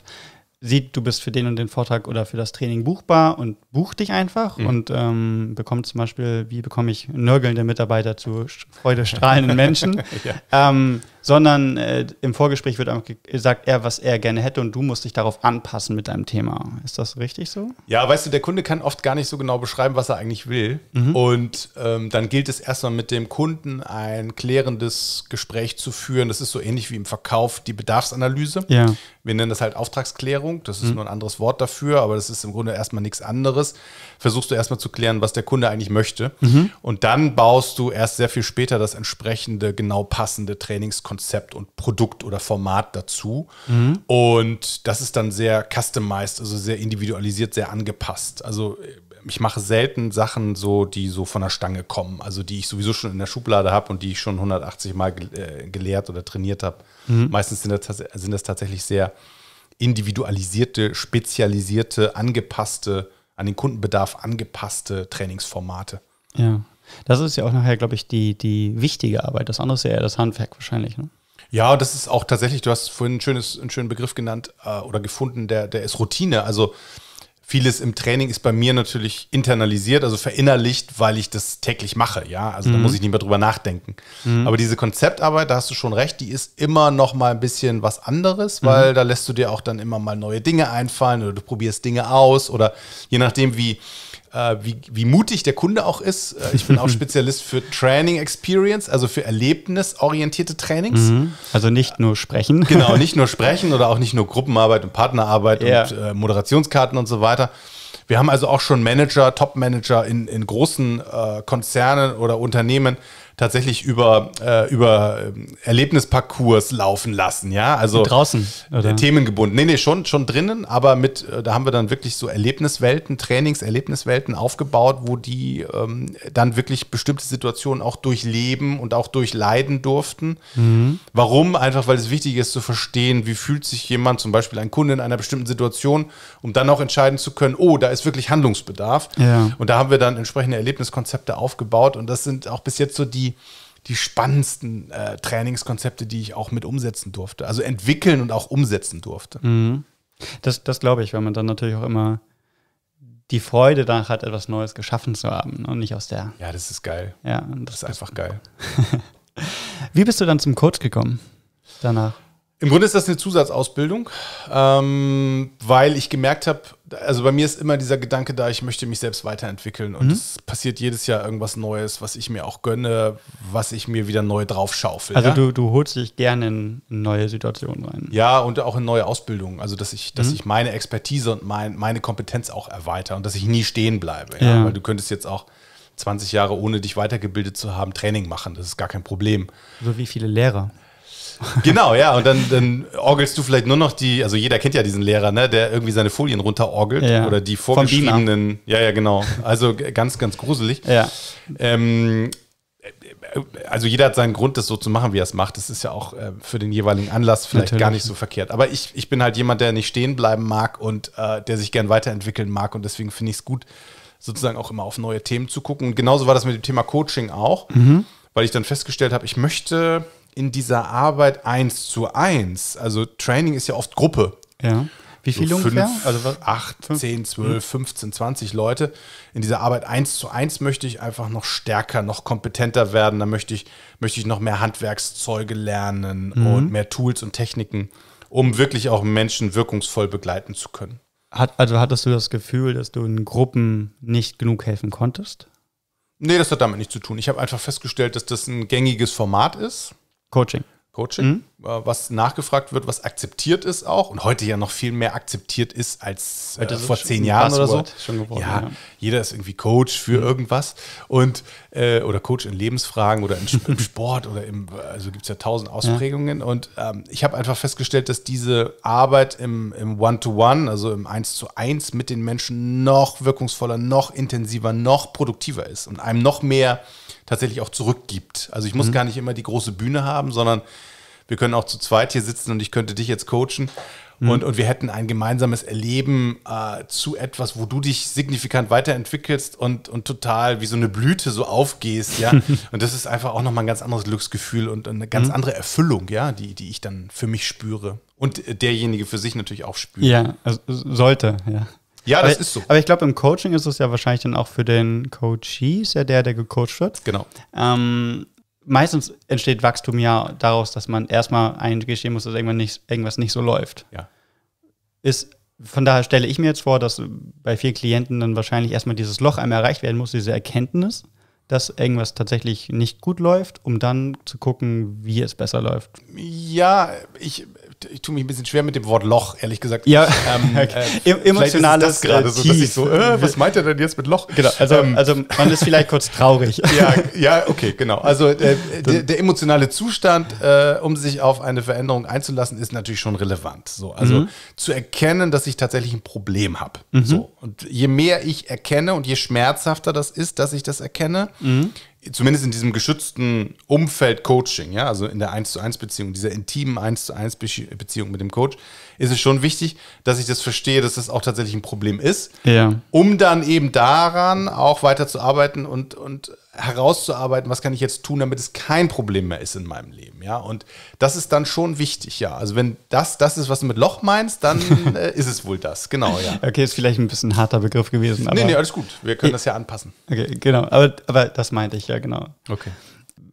A: sieht, du bist für den und den Vortrag oder für das Training buchbar und bucht dich einfach mhm. und ähm, bekommt zum Beispiel, wie bekomme ich nörgelnde Mitarbeiter zu freudestrahlenden Menschen, ja. ähm, sondern äh, im Vorgespräch wird einfach gesagt, er, was er gerne hätte und du musst dich darauf anpassen mit deinem Thema. Ist das richtig so?
B: Ja, weißt du, der Kunde kann oft gar nicht so genau beschreiben, was er eigentlich will mhm. und ähm, dann gilt es erstmal mit dem Kunden ein klärendes Gespräch zu führen. Das ist so ähnlich wie im Verkauf die Bedarfsanalyse. Ja. Wir nennen das halt Auftragsklärung Absicherung. Das ist mhm. nur ein anderes Wort dafür, aber das ist im Grunde erstmal nichts anderes. Versuchst du erstmal zu klären, was der Kunde eigentlich möchte. Mhm. Und dann baust du erst sehr viel später das entsprechende, genau passende Trainingskonzept und Produkt oder Format dazu. Mhm. Und das ist dann sehr customized, also sehr individualisiert, sehr angepasst. Also äh, ich mache selten Sachen so, die so von der Stange kommen, also die ich sowieso schon in der Schublade habe und die ich schon 180 Mal äh, gelehrt oder trainiert habe. Mhm. Meistens sind das, sind das tatsächlich sehr individualisierte, spezialisierte, angepasste, an den Kundenbedarf angepasste Trainingsformate.
A: Ja, das ist ja auch nachher, glaube ich, die, die wichtige Arbeit. Das andere ist ja eher das Handwerk
B: wahrscheinlich. Ne? Ja, das ist auch tatsächlich, du hast vorhin ein schönes, einen schönen Begriff genannt äh, oder gefunden, der, der ist Routine. Also vieles im Training ist bei mir natürlich internalisiert, also verinnerlicht, weil ich das täglich mache, ja. Also mhm. da muss ich nicht mehr drüber nachdenken. Mhm. Aber diese Konzeptarbeit, da hast du schon recht, die ist immer noch mal ein bisschen was anderes, mhm. weil mhm. da lässt du dir auch dann immer mal neue Dinge einfallen oder du probierst Dinge aus oder je nachdem, wie äh, wie, wie mutig der Kunde auch ist. Äh, ich bin auch Spezialist für Training Experience, also für erlebnisorientierte Trainings. Mhm.
A: Also nicht nur sprechen. Genau, nicht nur
B: sprechen oder auch nicht nur Gruppenarbeit und Partnerarbeit ja. und äh, Moderationskarten und so weiter. Wir haben also auch schon Manager, Top-Manager in, in großen äh, Konzernen oder Unternehmen, tatsächlich über, äh, über ähm, Erlebnisparcours laufen lassen, ja. Also und draußen. Oder? Äh, themengebunden. Nee, nee, schon, schon drinnen, aber mit, äh, da haben wir dann wirklich so Erlebniswelten, Trainings-Erlebniswelten aufgebaut, wo die ähm, dann wirklich bestimmte Situationen auch durchleben und auch durchleiden durften. Mhm. Warum? Einfach, weil es wichtig ist zu verstehen, wie fühlt sich jemand, zum Beispiel ein Kunde in einer bestimmten Situation, um dann auch entscheiden zu können, oh, da ist wirklich Handlungsbedarf. Ja. Und da haben wir dann entsprechende Erlebniskonzepte aufgebaut und das sind auch bis jetzt so die die, die spannendsten äh, Trainingskonzepte, die ich auch mit umsetzen durfte. Also entwickeln und auch umsetzen durfte.
A: Mhm. Das, das glaube ich, weil man dann natürlich auch immer die Freude danach hat, etwas Neues geschaffen zu haben und nicht aus der. Ja, das ist geil. Ja, das, das ist einfach geil. Wie bist du dann zum Coach gekommen danach?
B: Im Grunde ist das eine Zusatzausbildung, ähm, weil ich gemerkt habe, also bei mir ist immer dieser Gedanke da, ich möchte mich selbst weiterentwickeln und mhm. es passiert jedes Jahr irgendwas Neues, was ich mir auch gönne, was ich mir wieder neu draufschaufel. Also ja? du,
A: du holst dich gerne in neue Situationen rein.
B: Ja, und auch in neue Ausbildungen. Also dass ich, dass mhm. ich meine Expertise und mein, meine Kompetenz auch erweitere und dass ich nie stehen bleibe. Ja? Ja. Weil du könntest jetzt auch 20 Jahre, ohne dich weitergebildet zu haben, Training machen. Das ist gar kein Problem. So wie viele Lehrer. Genau, ja. Und dann, dann orgelst du vielleicht nur noch die, also jeder kennt ja diesen Lehrer, ne, der irgendwie seine Folien runterorgelt ja. oder die vorgeschriebenen. Ja, ja, genau. Also ganz, ganz gruselig. Ja. Ähm, also jeder hat seinen Grund, das so zu machen, wie er es macht. Das ist ja auch äh, für den jeweiligen Anlass vielleicht Natürlich. gar nicht so verkehrt. Aber ich, ich bin halt jemand, der nicht stehen bleiben mag und äh, der sich gern weiterentwickeln mag. Und deswegen finde ich es gut, sozusagen auch immer auf neue Themen zu gucken. Und genauso war das mit dem Thema Coaching auch, mhm. weil ich dann festgestellt habe, ich möchte in dieser Arbeit eins zu eins. Also Training ist ja oft Gruppe. Ja. Wie viele so ungefähr? Fünf, also was? Acht, zehn, zwölf, 15, 20 Leute. In dieser Arbeit eins zu eins möchte ich einfach noch stärker, noch kompetenter werden. Da möchte ich, möchte ich noch mehr Handwerkszeuge lernen mhm. und mehr Tools und Techniken, um wirklich auch Menschen wirkungsvoll begleiten zu können.
A: Hat, also hattest du das Gefühl, dass du in Gruppen nicht genug helfen konntest?
B: Nee, das hat damit nichts zu tun. Ich habe einfach festgestellt, dass das ein gängiges Format ist Coaching. Coaching, mhm. Äh, was nachgefragt wird, was akzeptiert ist auch und heute ja noch viel mehr akzeptiert ist als äh, vor zehn Jahren oder so. Geworden, ja, ja, jeder ist irgendwie Coach für mhm. irgendwas und äh, oder Coach in Lebensfragen oder in, im Sport oder im, also gibt es ja tausend Ausprägungen ja. und ähm, ich habe einfach festgestellt, dass diese Arbeit im, im One-to-One, also im Eins zu Eins mit den Menschen noch wirkungsvoller, noch intensiver, noch produktiver ist und einem noch mehr tatsächlich auch zurückgibt. Also ich muss mhm. gar nicht immer die große Bühne haben, sondern wir können auch zu zweit hier sitzen und ich könnte dich jetzt coachen. Mhm. Und, und wir hätten ein gemeinsames Erleben äh, zu etwas, wo du dich signifikant weiterentwickelst und, und total wie so eine Blüte so aufgehst, ja. und das ist einfach auch nochmal ein ganz anderes Glücksgefühl und eine ganz mhm. andere Erfüllung, ja, die, die ich dann für mich spüre. Und äh, derjenige für sich natürlich auch spürt. Ja,
A: also sollte, ja. Ja, das aber, ist so. Aber ich glaube, im Coaching ist es ja wahrscheinlich dann auch für den Coachee, ist ja der, der gecoacht wird. Genau. Ähm, meistens entsteht Wachstum ja daraus, dass man erstmal eingestehen muss, dass irgendwann nicht, irgendwas nicht so läuft. Ja. Ist, von daher stelle ich mir jetzt vor, dass bei vielen Klienten dann wahrscheinlich erstmal dieses Loch einmal erreicht werden muss, diese Erkenntnis, dass irgendwas tatsächlich nicht gut läuft, um dann zu gucken, wie es besser läuft.
B: Ja, ich, ich tue mich ein bisschen schwer mit dem Wort Loch, ehrlich gesagt. Ja, ähm, okay. Äh, emotionales äh, gerade so, dass ich so, äh, was meint er denn jetzt mit Loch? Genau, also, ähm, also man ist vielleicht kurz traurig. ja, ja, okay, genau. Also äh, der, der, emotionale Zustand, äh, um sich auf eine Veränderung einzulassen, ist natürlich schon relevant. So, also mhm. zu erkennen, dass ich tatsächlich ein Problem habe. Mhm. So und je mehr ich erkenne und je schmerzhafter das ist, dass ich das erkenne. Mhm zumindest in diesem geschützten Umfeld Coaching, ja, also in der 1 zu 1 Beziehung, dieser intimen 1 zu 1 Beziehung mit dem Coach, ist es schon wichtig, dass ich das verstehe, dass das auch tatsächlich ein Problem ist, ja. um dann eben daran auch weiterzuarbeiten und, und herauszuarbeiten, was kann ich jetzt tun, damit es kein Problem mehr ist in meinem Leben, ja. Und das ist dann schon wichtig, ja. Also wenn das das ist, was du mit Loch meinst, dann äh, ist es wohl das, genau, ja.
A: Okay, ist vielleicht ein bisschen ein harter Begriff gewesen. Aber nee, nee, alles gut. Wir können das ja anpassen. Okay, genau. Aber, aber das meinte ich, ja, genau. Okay.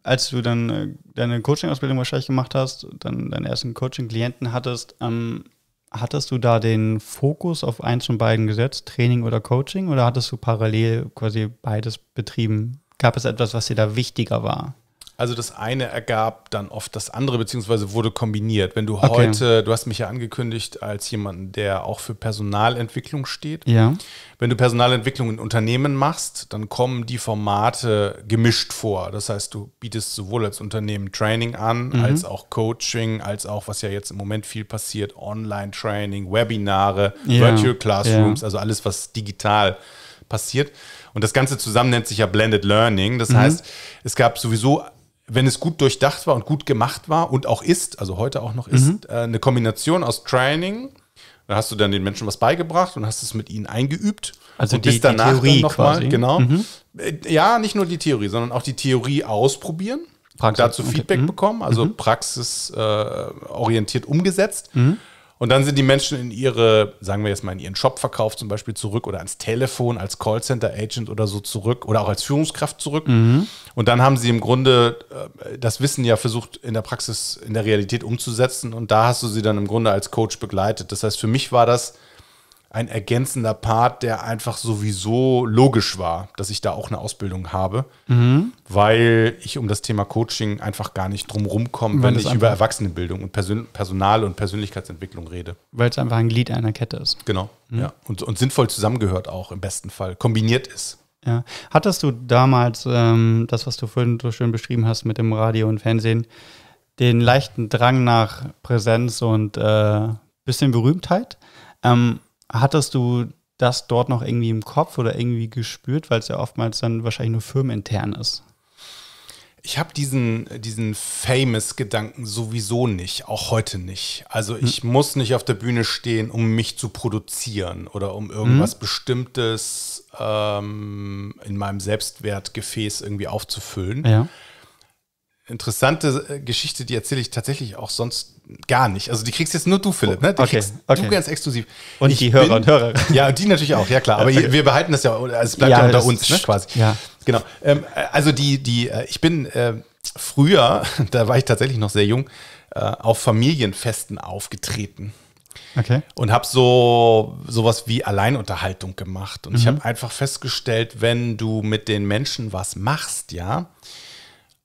A: Als du dann äh, deine Coaching-Ausbildung wahrscheinlich gemacht hast, dann deinen ersten Coaching-Klienten hattest, ähm, hattest du da den Fokus auf eins von beiden gesetzt, Training oder Coaching, oder hattest du parallel quasi beides betrieben? Gab es etwas, was dir da wichtiger war?
B: Also das eine ergab dann oft das andere, beziehungsweise wurde kombiniert. Wenn du heute, du hast mich ja angekündigt als jemanden, der auch für Personalentwicklung steht. Ja. Wenn du Personalentwicklung in Unternehmen machst, dann kommen die Formate gemischt vor. Das heißt, du bietest sowohl als Unternehmen Training an, mhm. als auch Coaching, als auch, was ja jetzt im Moment viel passiert, Online-Training, Webinare, ja. Virtual Classrooms, ja. also alles, was digital passiert. Und das Ganze zusammen nennt sich ja Blended Learning. Das mhm. heißt, es gab sowieso wenn es gut durchdacht war und gut gemacht war und auch ist, also heute auch noch ist, mhm. Äh, eine Kombination aus Training, da hast du dann den Menschen was beigebracht und hast es mit ihnen eingeübt. Also und die, bis danach die Theorie nochmal, genau. Mhm. Äh, ja, nicht nur die Theorie, sondern auch die Theorie ausprobieren. Praxis. Dazu Feedback okay. Mhm. bekommen, also mhm. praxisorientiert äh, umgesetzt. Mhm. Und dann sind die Menschen in ihre, sagen wir jetzt mal, in ihren Shopverkauf zum Beispiel zurück oder ans Telefon als Callcenter-Agent oder so zurück oder auch als Führungskraft zurück. Mhm. Und dann haben sie im Grunde äh, das Wissen ja versucht, in der Praxis, in der Realität umzusetzen. Und da hast du sie dann im Grunde als Coach begleitet. Das heißt, für mich war das ein ergänzender Part, der einfach sowieso logisch war, dass ich da auch eine Ausbildung habe, mhm. weil ich um das Thema Coaching einfach gar nicht drum rumkomme, wenn, wenn ich über Erwachsenenbildung und Persön Personal und Persönlichkeitsentwicklung rede. Weil es einfach ein Glied einer Kette ist. Genau, mhm. ja. Und, und sinnvoll zusammengehört auch im besten Fall, kombiniert ist. Ja. Hattest du
A: damals ähm, das, was du vorhin so schön beschrieben hast mit dem Radio und Fernsehen, den leichten Drang nach Präsenz und äh, bisschen Berühmtheit? Ähm, Hattest du das dort noch irgendwie im Kopf oder irgendwie gespürt, weil es ja oftmals dann wahrscheinlich
B: nur firmenintern ist? Ich habe diesen, diesen Famous-Gedanken sowieso nicht, auch heute nicht. Also hm. ich hm. muss nicht auf der Bühne stehen, um mich zu produzieren oder um irgendwas hm. Bestimmtes ähm, in meinem Selbstwertgefäß irgendwie aufzufüllen. Ja interessante äh, Geschichte, die erzähle ich tatsächlich auch sonst gar nicht. Also die kriegst jetzt nur du, Philipp, ne? Die okay, okay. Du ganz exklusiv. Und ich die Hörer bin, und Hörer. Ja, und die natürlich auch, ja klar. Aber okay. wir behalten das ja, also es bleibt ja, ja unter uns, ne? Quasi. Ja. Genau. Ähm, äh, also die, die, äh, ich bin äh, früher, da war ich tatsächlich noch sehr jung, äh, auf Familienfesten aufgetreten. Okay. Und habe so sowas wie Alleinunterhaltung gemacht. Und mhm. ich habe einfach festgestellt, wenn du mit den Menschen was machst, ja,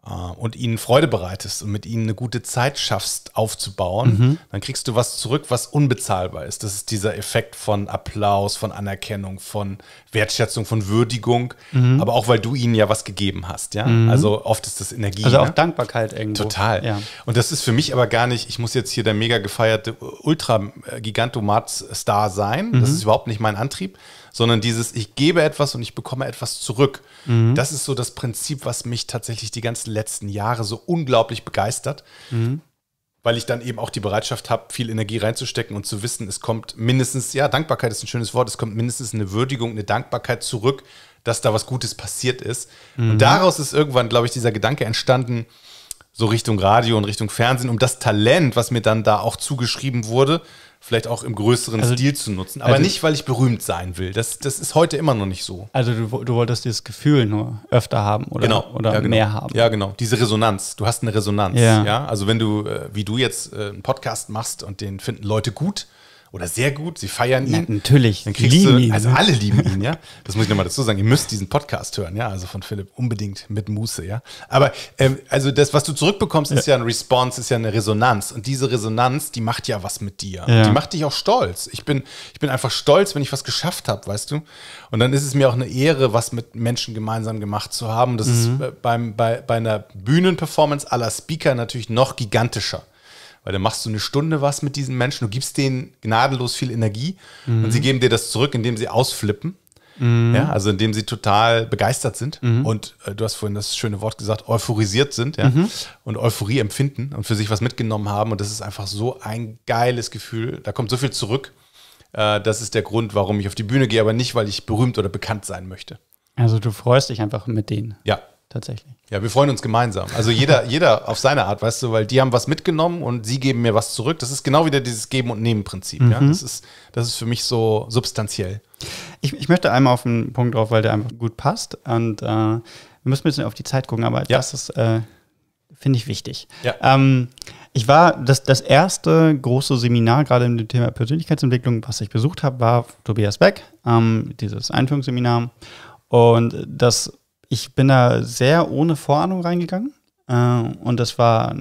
B: äh, und ihnen Freude bereitest und mit ihnen eine gute Zeit schaffst aufzubauen, mhm. dann kriegst du was zurück, was unbezahlbar ist. Das ist dieser Effekt von Applaus, von Anerkennung, von Wertschätzung, von Würdigung, mhm. aber auch weil du ihnen ja was gegeben hast, ja? Mhm. Also oft ist das Energie. Also auch ne? Dankbarkeit irgendwo. Total. Ja. Und das ist für mich aber gar nicht, ich muss jetzt hier der mega gefeierte ultra gigantomat star sein, mhm. das ist überhaupt nicht mein Antrieb, sondern dieses, ich gebe etwas und ich bekomme etwas zurück. Mhm. Das ist so das Prinzip, was mich tatsächlich die ganzen letzten Jahre so unglaublich begeistert. Mhm. Weil ich dann eben auch die Bereitschaft habe, viel Energie reinzustecken und zu wissen, es kommt mindestens, ja, Dankbarkeit ist ein schönes Wort, es kommt mindestens eine Würdigung, eine Dankbarkeit zurück, dass da was Gutes passiert ist. Mhm. Und daraus ist irgendwann, glaube ich, dieser Gedanke entstanden, so Richtung Radio und Richtung Fernsehen, um das Talent, was mir dann da auch zugeschrieben wurde, vielleicht auch im größeren also, Stil zu nutzen. Aber also, nicht, weil ich berühmt sein will. Das, das ist heute immer noch nicht so. Also du, du wolltest dieses Gefühl nur öfter haben oder, genau. oder ja, genau. mehr haben. Ja, genau. Diese Resonanz. Du hast eine Resonanz. Ja. ja? Also wenn du, äh, wie du jetzt äh, einen Podcast machst und den finden Leute gut, oder sehr gut, sie feiern ihn. Ja, natürlich. Dann kriegst lieben du, ihn, also ne? alle lieben ihn, ja. Das muss ich nochmal dazu sagen. Ihr müsst diesen Podcast hören, ja. Also von Philipp unbedingt mit Muße, ja. Aber ähm, also das, was du zurückbekommst, ist ja. ja ein Response, ist ja eine Resonanz. Und diese Resonanz, die macht ja was mit dir. Ja. Die macht dich auch stolz. Ich bin, ich bin einfach stolz, wenn ich was geschafft habe, weißt du. Und dann ist es mir auch eine Ehre, was mit Menschen gemeinsam gemacht zu haben. Das mhm. ist beim, bei, bei einer Bühnenperformance aller Speaker natürlich noch gigantischer weil dann machst du eine Stunde was mit diesen Menschen, du gibst denen gnadenlos viel Energie mhm. und sie geben dir das zurück, indem sie ausflippen. Mhm. Ja, also indem sie total begeistert sind mhm. und äh, du hast vorhin das schöne Wort gesagt, euphorisiert sind ja, mhm. und Euphorie empfinden und für sich was mitgenommen haben. Und das ist einfach so ein geiles Gefühl. Da kommt so viel zurück. Äh, das ist der Grund, warum ich auf die Bühne gehe, aber nicht, weil ich berühmt oder bekannt sein möchte.
A: Also du freust dich einfach mit denen. Ja, tatsächlich.
B: Ja, wir freuen uns gemeinsam. Also jeder, jeder auf seine Art, weißt du, weil die haben was mitgenommen und sie geben mir was zurück. Das ist genau wieder dieses Geben und Nehmen-Prinzip. Mhm. Ja? Das, ist, das ist für mich so substanziell. Ich, ich möchte einmal auf einen Punkt drauf, weil der einfach gut passt. Und äh, wir
A: müssen ein bisschen auf die Zeit gucken, aber ja. das ist, äh, finde ich, wichtig. Ja. Ähm, ich war, das, das erste große Seminar, gerade im Thema Persönlichkeitsentwicklung, was ich besucht habe, war Tobias Beck, ähm, dieses Einführungsseminar. Und das ich bin da sehr ohne Vorahnung reingegangen äh, und das war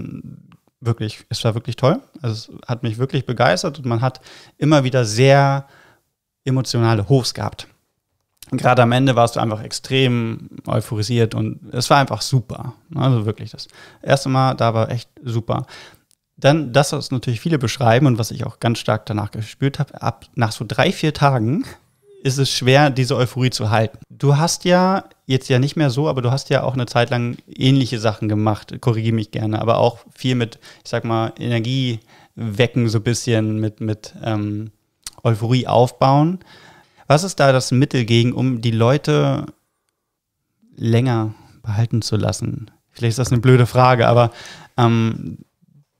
A: wirklich, es war wirklich toll. Also es hat mich wirklich begeistert und man hat immer wieder sehr emotionale Hofs gehabt. Gerade am Ende warst du einfach extrem euphorisiert und es war einfach super. Also wirklich das erste Mal, da war echt super. Dann das, was natürlich viele beschreiben und was ich auch ganz stark danach gespürt habe, ab nach so drei, vier Tagen ist es schwer, diese Euphorie zu halten. Du hast ja jetzt ja nicht mehr so, aber du hast ja auch eine Zeit lang ähnliche Sachen gemacht, korrigiere mich gerne, aber auch viel mit, ich sag mal, Energie wecken, so ein bisschen mit, mit ähm, Euphorie aufbauen. Was ist da das Mittel gegen, um die Leute länger behalten zu lassen? Vielleicht ist das eine blöde Frage, aber ähm,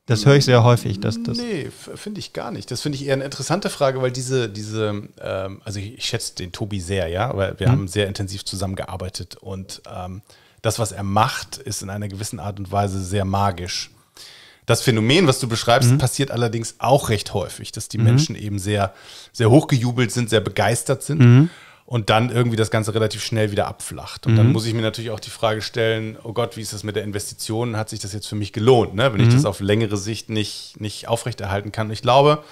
A: das höre ich sehr häufig. Dass das
B: nee, finde ich gar nicht. Das finde ich eher eine interessante Frage, weil diese, diese ähm, also ich, ich, schätze den Tobi sehr, ja, weil wir mhm. haben sehr intensiv zusammengearbeitet und ähm, das, was er macht, ist in einer gewissen Art und Weise sehr magisch. Das Phänomen, was du beschreibst, mhm. passiert allerdings auch recht häufig, dass die mhm. Menschen eben sehr, sehr hochgejubelt sind, sehr begeistert sind. Mhm und dann irgendwie das Ganze relativ schnell wieder abflacht. Und mhm. dann muss ich mir natürlich auch die Frage stellen, oh Gott, wie ist das mit der Investition? Hat sich das jetzt für mich gelohnt, ne? wenn mhm. ich das auf längere Sicht nicht, nicht aufrechterhalten kann? Und ich glaube,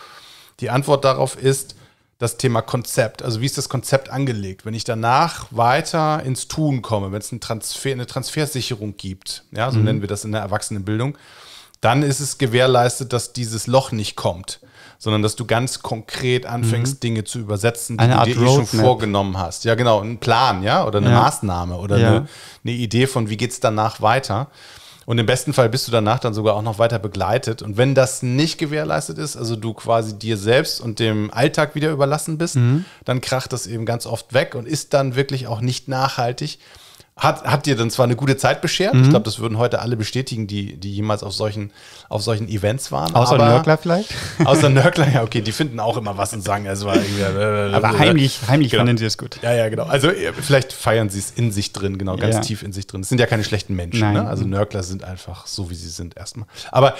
B: die Antwort darauf ist das Thema Konzept. Also wie ist das Konzept angelegt? Wenn ich danach weiter ins Tun komme, wenn es ein Transfer, eine Transfersicherung gibt, ja, so mhm. nennen wir das in der Erwachsenenbildung, dann ist es gewährleistet, dass dieses Loch nicht kommt sondern dass du ganz konkret anfängst, mhm. Dinge zu übersetzen, die eine du dir eh schon vorgenommen hast. Ja, genau, ein Plan, ja, oder eine ja. Maßnahme oder ja. eine, eine Idee von, wie geht's danach weiter. Und im besten Fall bist du danach dann sogar auch noch weiter begleitet. Und wenn das nicht gewährleistet ist, also du quasi dir selbst und dem Alltag wieder überlassen bist, mhm. dann kracht das eben ganz oft weg und ist dann wirklich auch nicht nachhaltig hat, hat dir dann zwar eine gute Zeit beschert, mhm. ich glaube, das würden heute alle bestätigen, die, die jemals auf solchen, auf solchen Events waren. Außer aber, Nörgler vielleicht? Außer Nörgler, ja, okay, die finden auch immer was und sagen, es war irgendwie. aber äh, heimlich, äh, heimlich genau. fanden sie es gut. Ja, ja, genau. Also äh, vielleicht feiern sie es in sich drin, genau, ganz ja. tief in sich drin. Es sind ja keine schlechten Menschen. Ne? Also Nörgler sind einfach so, wie sie sind erstmal. Aber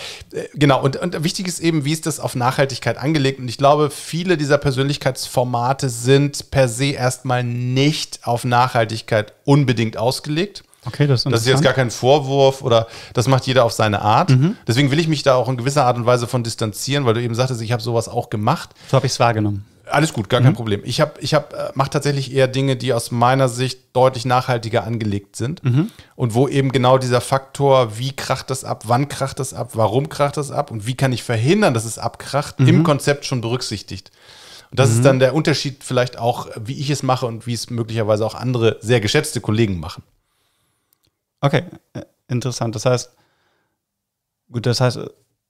B: genau, und, und wichtig ist eben, wie ist das auf Nachhaltigkeit angelegt? Und ich glaube, viele dieser Persönlichkeitsformate sind per se erstmal nicht auf Nachhaltigkeit unbedingt aus ausgelegt. Okay, das ist Das ist jetzt gar kein Vorwurf oder das macht jeder auf seine Art. Mhm. Deswegen will ich mich da auch in gewisser Art und Weise von distanzieren, weil du eben sagtest, ich habe sowas auch gemacht. So habe ich es wahrgenommen. Alles gut, gar mhm. kein Problem. Ich habe, ich habe, äh, mache tatsächlich eher Dinge, die aus meiner Sicht deutlich nachhaltiger angelegt sind mhm. und wo eben genau dieser Faktor, wie kracht das ab, wann kracht das ab, warum kracht das ab und wie kann ich verhindern, dass es abkracht, im mhm. Konzept schon berücksichtigt und das mhm. ist dann der Unterschied vielleicht auch, wie ich es mache und wie es möglicherweise auch andere sehr geschätzte Kollegen machen. Okay, äh, interessant. Das heißt, gut, das heißt,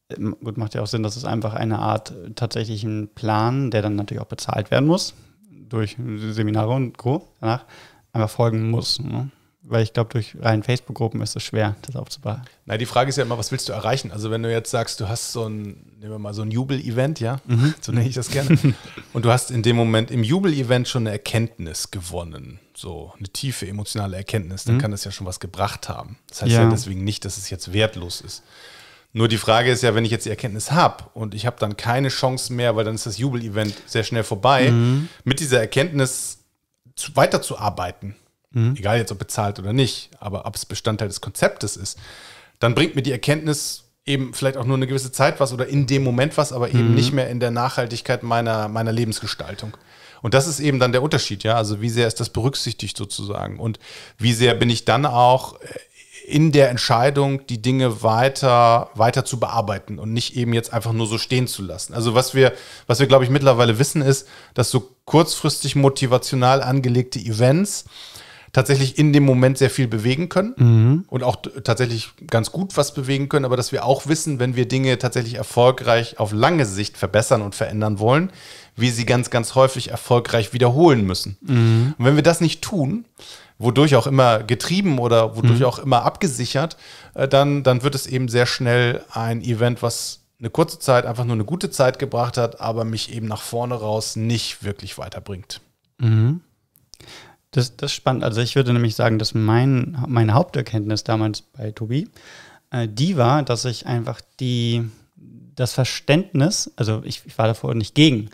A: äh, gut, macht ja auch Sinn, dass es einfach eine Art äh, tatsächlichen Plan, der dann natürlich auch bezahlt werden muss, durch Seminare und Co. danach, einfach folgen muss. Ne? Weil ich glaube, durch rein Facebook-Gruppen ist es schwer, das aufzubauen.
B: Na, die Frage ist ja immer, was willst du erreichen? Also wenn du jetzt sagst, du hast so ein, nehmen wir mal so ein Jubel-Event, ja, mhm. so nenne ich das gerne. Und du hast in dem Moment im Jubel-Event schon eine Erkenntnis gewonnen, so eine tiefe emotionale Erkenntnis, dann mhm. kann das ja schon was gebracht haben. Das heißt ja. ja deswegen nicht, dass es jetzt wertlos ist. Nur die Frage ist ja, wenn ich jetzt die Erkenntnis habe und ich habe dann keine Chance mehr, weil dann ist das Jubel-Event sehr schnell vorbei, mhm. mit dieser Erkenntnis zu, weiterzuarbeiten mhm. egal jetzt ob bezahlt oder nicht, aber ob es Bestandteil des Konzeptes ist, dann bringt mir die Erkenntnis eben vielleicht auch nur eine gewisse Zeit was oder in dem Moment was, aber eben mhm. nicht mehr in der Nachhaltigkeit meiner, meiner Lebensgestaltung. Und das ist eben dann der Unterschied, ja. Also wie sehr ist das berücksichtigt sozusagen? Und wie sehr bin ich dann auch äh, in der Entscheidung, die Dinge weiter, weiter zu bearbeiten und nicht eben jetzt einfach nur so stehen zu lassen. Also was wir, was wir, glaube ich, mittlerweile wissen, ist, dass so kurzfristig motivational angelegte Events tatsächlich in dem Moment sehr viel bewegen können mhm. und auch tatsächlich ganz gut was bewegen können, aber dass wir auch wissen, wenn wir Dinge tatsächlich erfolgreich auf lange Sicht verbessern und verändern wollen, wir sie ganz, ganz häufig erfolgreich wiederholen müssen. Mhm. Und wenn wir das nicht tun, wodurch auch immer getrieben oder wodurch mhm. auch immer abgesichert, äh, dann, dann wird es eben sehr schnell ein Event, was eine kurze Zeit einfach nur eine gute Zeit gebracht hat, aber mich eben nach vorne raus nicht wirklich weiterbringt.
A: Mhm. Das, das ist spannend. Also ich würde nämlich sagen, dass mein, meine Haupterkenntnis damals bei Tobi, äh, die war, dass ich einfach die, das Verständnis, also ich, ich war davor nicht gegen,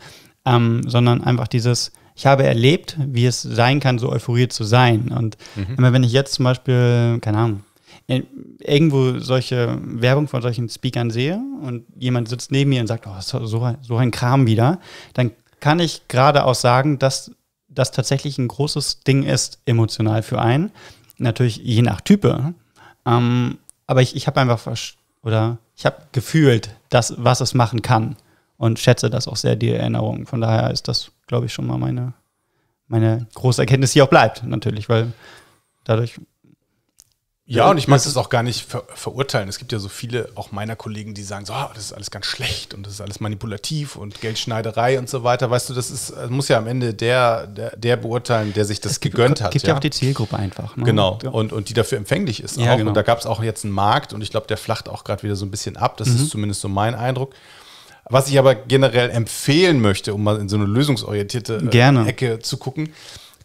A: ähm, sondern einfach dieses, ich habe erlebt, wie es sein kann, so euphoriert zu sein. Und mhm. immer wenn ich jetzt zum Beispiel, keine Ahnung, äh, irgendwo solche Werbung von solchen Speakern sehe und jemand sitzt neben mir und sagt, oh, so, so ein Kram wieder, dann kann ich geradeaus sagen, dass das tatsächlich ein großes Ding ist, emotional für einen. Natürlich je nach Type. Ähm, aber ich, ich habe einfach oder ich habe gefühlt, das, was es machen kann und schätze das auch sehr, die Erinnerung. Von daher ist das, glaube ich, schon mal meine, meine große Erkenntnis, die auch bleibt, natürlich, weil dadurch ja, ne? und ich mag das
B: auch gar nicht ver verurteilen. Es gibt ja so viele auch meiner Kollegen, die sagen so, oh, das ist alles ganz schlecht und das ist alles manipulativ und Geldschneiderei und so weiter. Weißt du, das ist das äh, muss ja am Ende der, der, der beurteilen, der sich das gibt, gegönnt hat. Es gibt ja auch die Zielgruppe einfach. Ne? Genau, und, und die dafür empfänglich ist. Ja, auch. Genau. Und da gab es auch jetzt einen Markt und ich glaube, der flacht auch gerade wieder so ein bisschen ab. Das mhm. ist zumindest so mein Eindruck. Was ich aber generell empfehlen möchte, um mal in so eine lösungsorientierte äh, Ecke zu gucken,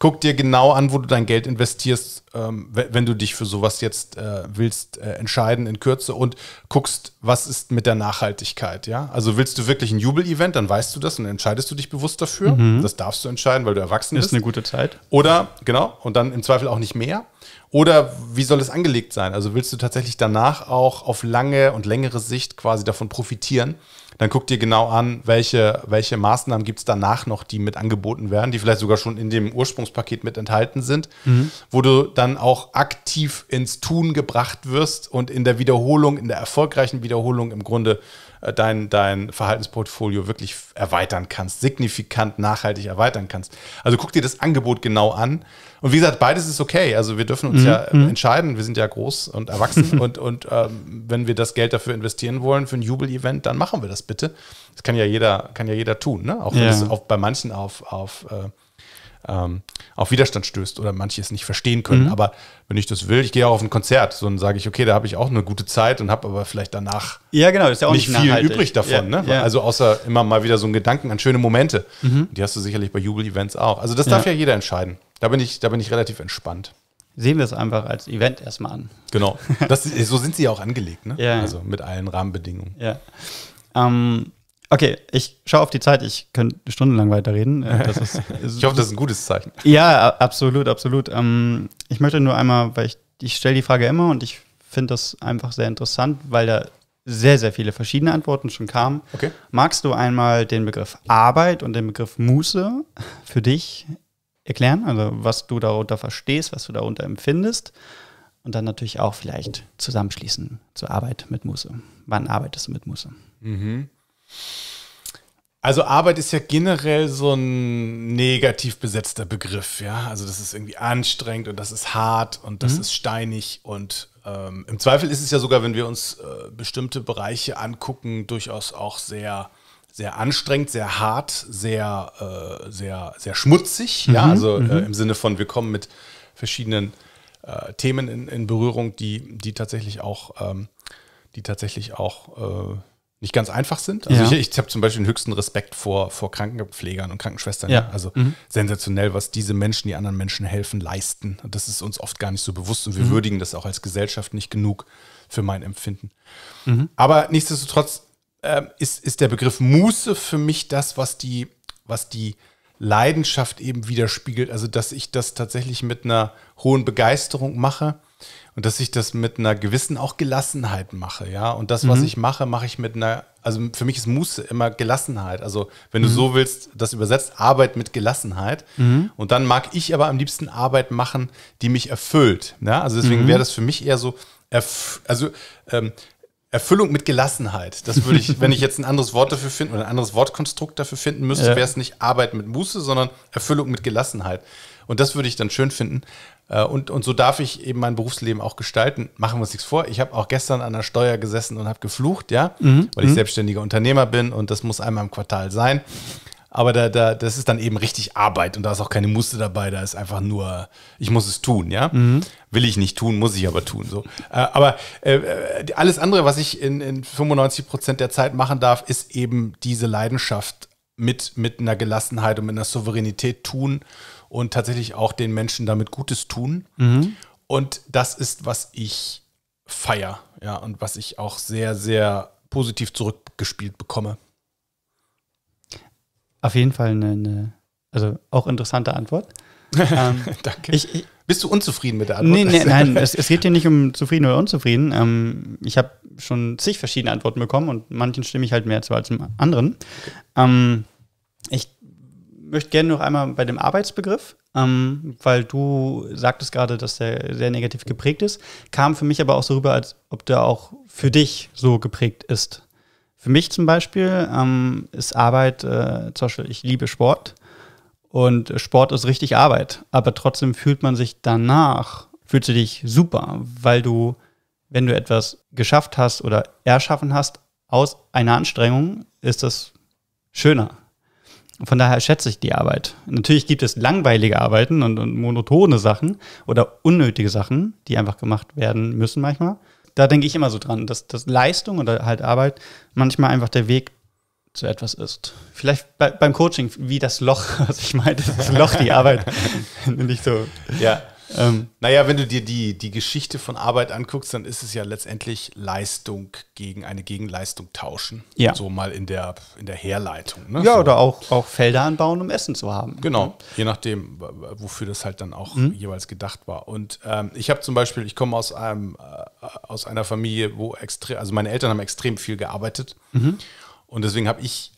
B: guck dir genau an, wo du dein Geld investierst, ähm, wenn du dich für sowas jetzt äh, willst äh, entscheiden in Kürze und guckst, was ist mit der Nachhaltigkeit, ja? Also willst du wirklich ein Jubel-Event, dann weißt du das und entscheidest du dich bewusst dafür. Mhm. Das darfst du entscheiden, weil du erwachsen ist bist. Ist eine gute Zeit. Oder, genau, und dann im Zweifel auch nicht mehr. Oder wie soll es angelegt sein? Also willst du tatsächlich danach auch auf lange und längere Sicht quasi davon profitieren? dann guck dir genau an, welche, welche Maßnahmen gibt es danach noch, die mit angeboten werden, die vielleicht sogar schon in dem Ursprungspaket mit enthalten sind, mhm. wo du dann auch aktiv ins Tun gebracht wirst und in der Wiederholung, in der erfolgreichen Wiederholung im Grunde äh, dein, dein Verhaltensportfolio wirklich erweitern kannst, signifikant nachhaltig erweitern kannst. Also guck dir das Angebot genau an. Und wie gesagt, beides ist okay. Also wir dürfen uns mhm. ja mhm. entscheiden. Wir sind ja groß und erwachsen und, und ähm, wenn wir das Geld dafür investieren wollen für ein Jubel-Event, dann machen wir das bitte. Das kann ja jeder, kann ja jeder tun, ne? Auch wenn ja. es auch bei manchen auf, auf äh, ähm, auf Widerstand stößt oder manche es nicht verstehen können. Mhm. Aber wenn ich das will, ich gehe auch auf ein Konzert so, und sage ich, okay, da habe ich auch eine gute Zeit und habe aber vielleicht danach ja, genau, ist ja auch nicht, nicht viel übrig davon. Ja, ne? ja. Also außer immer mal wieder so ein Gedanken an schöne Momente. Mhm. Die hast du sicherlich bei Jubel-Events auch. Also das darf ja jeder entscheiden. Da bin ich, da bin ich relativ entspannt sehen wir es einfach als Event erstmal an. Genau. Das, so sind sie ja auch angelegt, ne? Ja. Also mit allen Rahmenbedingungen. Ja.
A: Ähm, Okay, ich schaue auf die Zeit. Ich könnte stundenlang weiterreden. Das ist, ich hoffe, das ist ein gutes Zeichen. Ja, absolut, absolut. Ähm, ich möchte nur einmal, weil ich, ich stelle die Frage immer und ich finde das einfach sehr interessant, weil da sehr, sehr viele verschiedene Antworten schon kamen. Okay. Magst du einmal den Begriff Arbeit und den Begriff Muße für dich erklären? Also was du darunter verstehst, was du darunter empfindest und dann natürlich auch vielleicht zusammenschließen zur Arbeit mit Muße. Wann arbeitest du mit Muße?
B: Mhm. Also Arbeit ist ja generell so ein negativ besetzter Begriff, ja. Also das ist irgendwie anstrengend und das ist hart und das mhm. ist steinig und ähm, im Zweifel ist es ja sogar, wenn wir uns äh, bestimmte Bereiche angucken, durchaus auch sehr sehr anstrengend, sehr hart, sehr äh, sehr sehr schmutzig, mhm. ja. Also mhm. äh, im Sinne von wir kommen mit verschiedenen äh, Themen in, in, Berührung, die die tatsächlich auch ähm, die tatsächlich auch äh, nicht ganz einfach sind. Also ja. ich, ich habe zum Beispiel den höchsten Respekt vor, vor Krankenpflegern und Krankenschwestern. Ja. Also mhm. sensationell, was diese Menschen, die anderen Menschen helfen, leisten. Das ist uns oft gar nicht so bewusst und wir mhm. würdigen das auch als Gesellschaft nicht genug für mein Empfinden. Mhm. Aber nichtsdestotrotz äh, ist, ist der Begriff Muße für mich das, was die, was die Leidenschaft eben widerspiegelt. Also dass ich das tatsächlich mit einer hohen Begeisterung mache und dass ich das mit einer gewissen auch Gelassenheit mache, ja. Und das, was mhm. ich mache, mache ich mit einer, also für mich ist Muße immer Gelassenheit. Also wenn du mhm. so willst, das übersetzt Arbeit mit Gelassenheit. Mhm. Und dann mag ich aber am liebsten Arbeit machen, die mich erfüllt. Ja? Also deswegen mhm. wäre das für mich eher so, also ähm, Erfüllung mit Gelassenheit. Das würde ich, wenn ich jetzt ein anderes Wort dafür finden oder ein anderes Wortkonstrukt dafür finden müsste, ja. wäre es nicht Arbeit mit Muße, sondern Erfüllung mit Gelassenheit. Und das würde ich dann schön finden. Äh, und, und so darf ich eben mein Berufsleben auch gestalten. Machen wir uns nichts vor. Ich habe auch gestern an der Steuer gesessen und habe geflucht, ja, mhm. weil ich mhm. selbstständiger Unternehmer bin und das muss einmal im Quartal sein. Aber da, da, das ist dann eben richtig Arbeit und da ist auch keine Muster dabei. Da ist einfach nur, ich muss es tun, ja. Mhm. Will ich nicht tun, muss ich aber tun. So. Äh, aber äh, äh alles andere, was ich in, in 95 Prozent der Zeit machen darf, ist eben diese Leidenschaft mit, mit einer Gelassenheit und mit einer Souveränität tun und tatsächlich auch den Menschen damit Gutes tun. Mhm. Und das ist, was ich feier, ja, und was ich auch sehr, sehr positiv
A: zurückgespielt bekomme. Auf jeden Fall eine, eine also auch interessante Antwort. ähm, Danke. Ich, ich, Bist du unzufrieden mit der Antwort? Nee, nee, nein, es, es, geht hier nicht um zufrieden oder unzufrieden. Ähm, ich habe schon zig verschiedene Antworten bekommen und manchen stimme ich halt mehr zu als dem anderen. Ähm, ich möchte gerne noch einmal bei dem Arbeitsbegriff, ähm, weil du sagtest gerade, dass der sehr negativ geprägt ist, kam für mich aber auch so rüber, als ob der auch für dich so geprägt ist. Für mich zum Beispiel ähm, ist Arbeit, äh, zum Beispiel, ich liebe Sport und Sport ist richtig Arbeit, aber trotzdem fühlt man sich danach, fühlst du dich super, weil du, wenn du etwas geschafft hast oder erschaffen hast, aus einer Anstrengung ist das schöner. Von daher schätze ich die Arbeit. Natürlich gibt es langweilige Arbeiten und, und monotone Sachen oder unnötige Sachen, die einfach gemacht werden müssen manchmal da denke ich immer so dran, dass, dass Leistung oder halt Arbeit manchmal einfach der Weg zu etwas ist. Vielleicht bei, beim Coaching, wie das Loch, was ich meinte, das Loch, die Arbeit, nicht so. Ja, ähm,
B: naja, wenn du dir die, die Geschichte von Arbeit anguckst, dann ist es ja letztendlich Leistung gegen eine Gegenleistung tauschen. Ja. So mal in der, in der Herleitung. Ne? Ja, so.
A: oder auch, auch Felder anbauen, um Essen zu haben. Genau, ne?
B: je nachdem, wofür das halt dann auch mhm. jeweils gedacht war. Und ähm, ich habe zum Beispiel, ich komme aus, äh, aus einer Familie, wo extrem, also meine Eltern haben extrem viel gearbeitet. Mhm. Und deswegen habe ich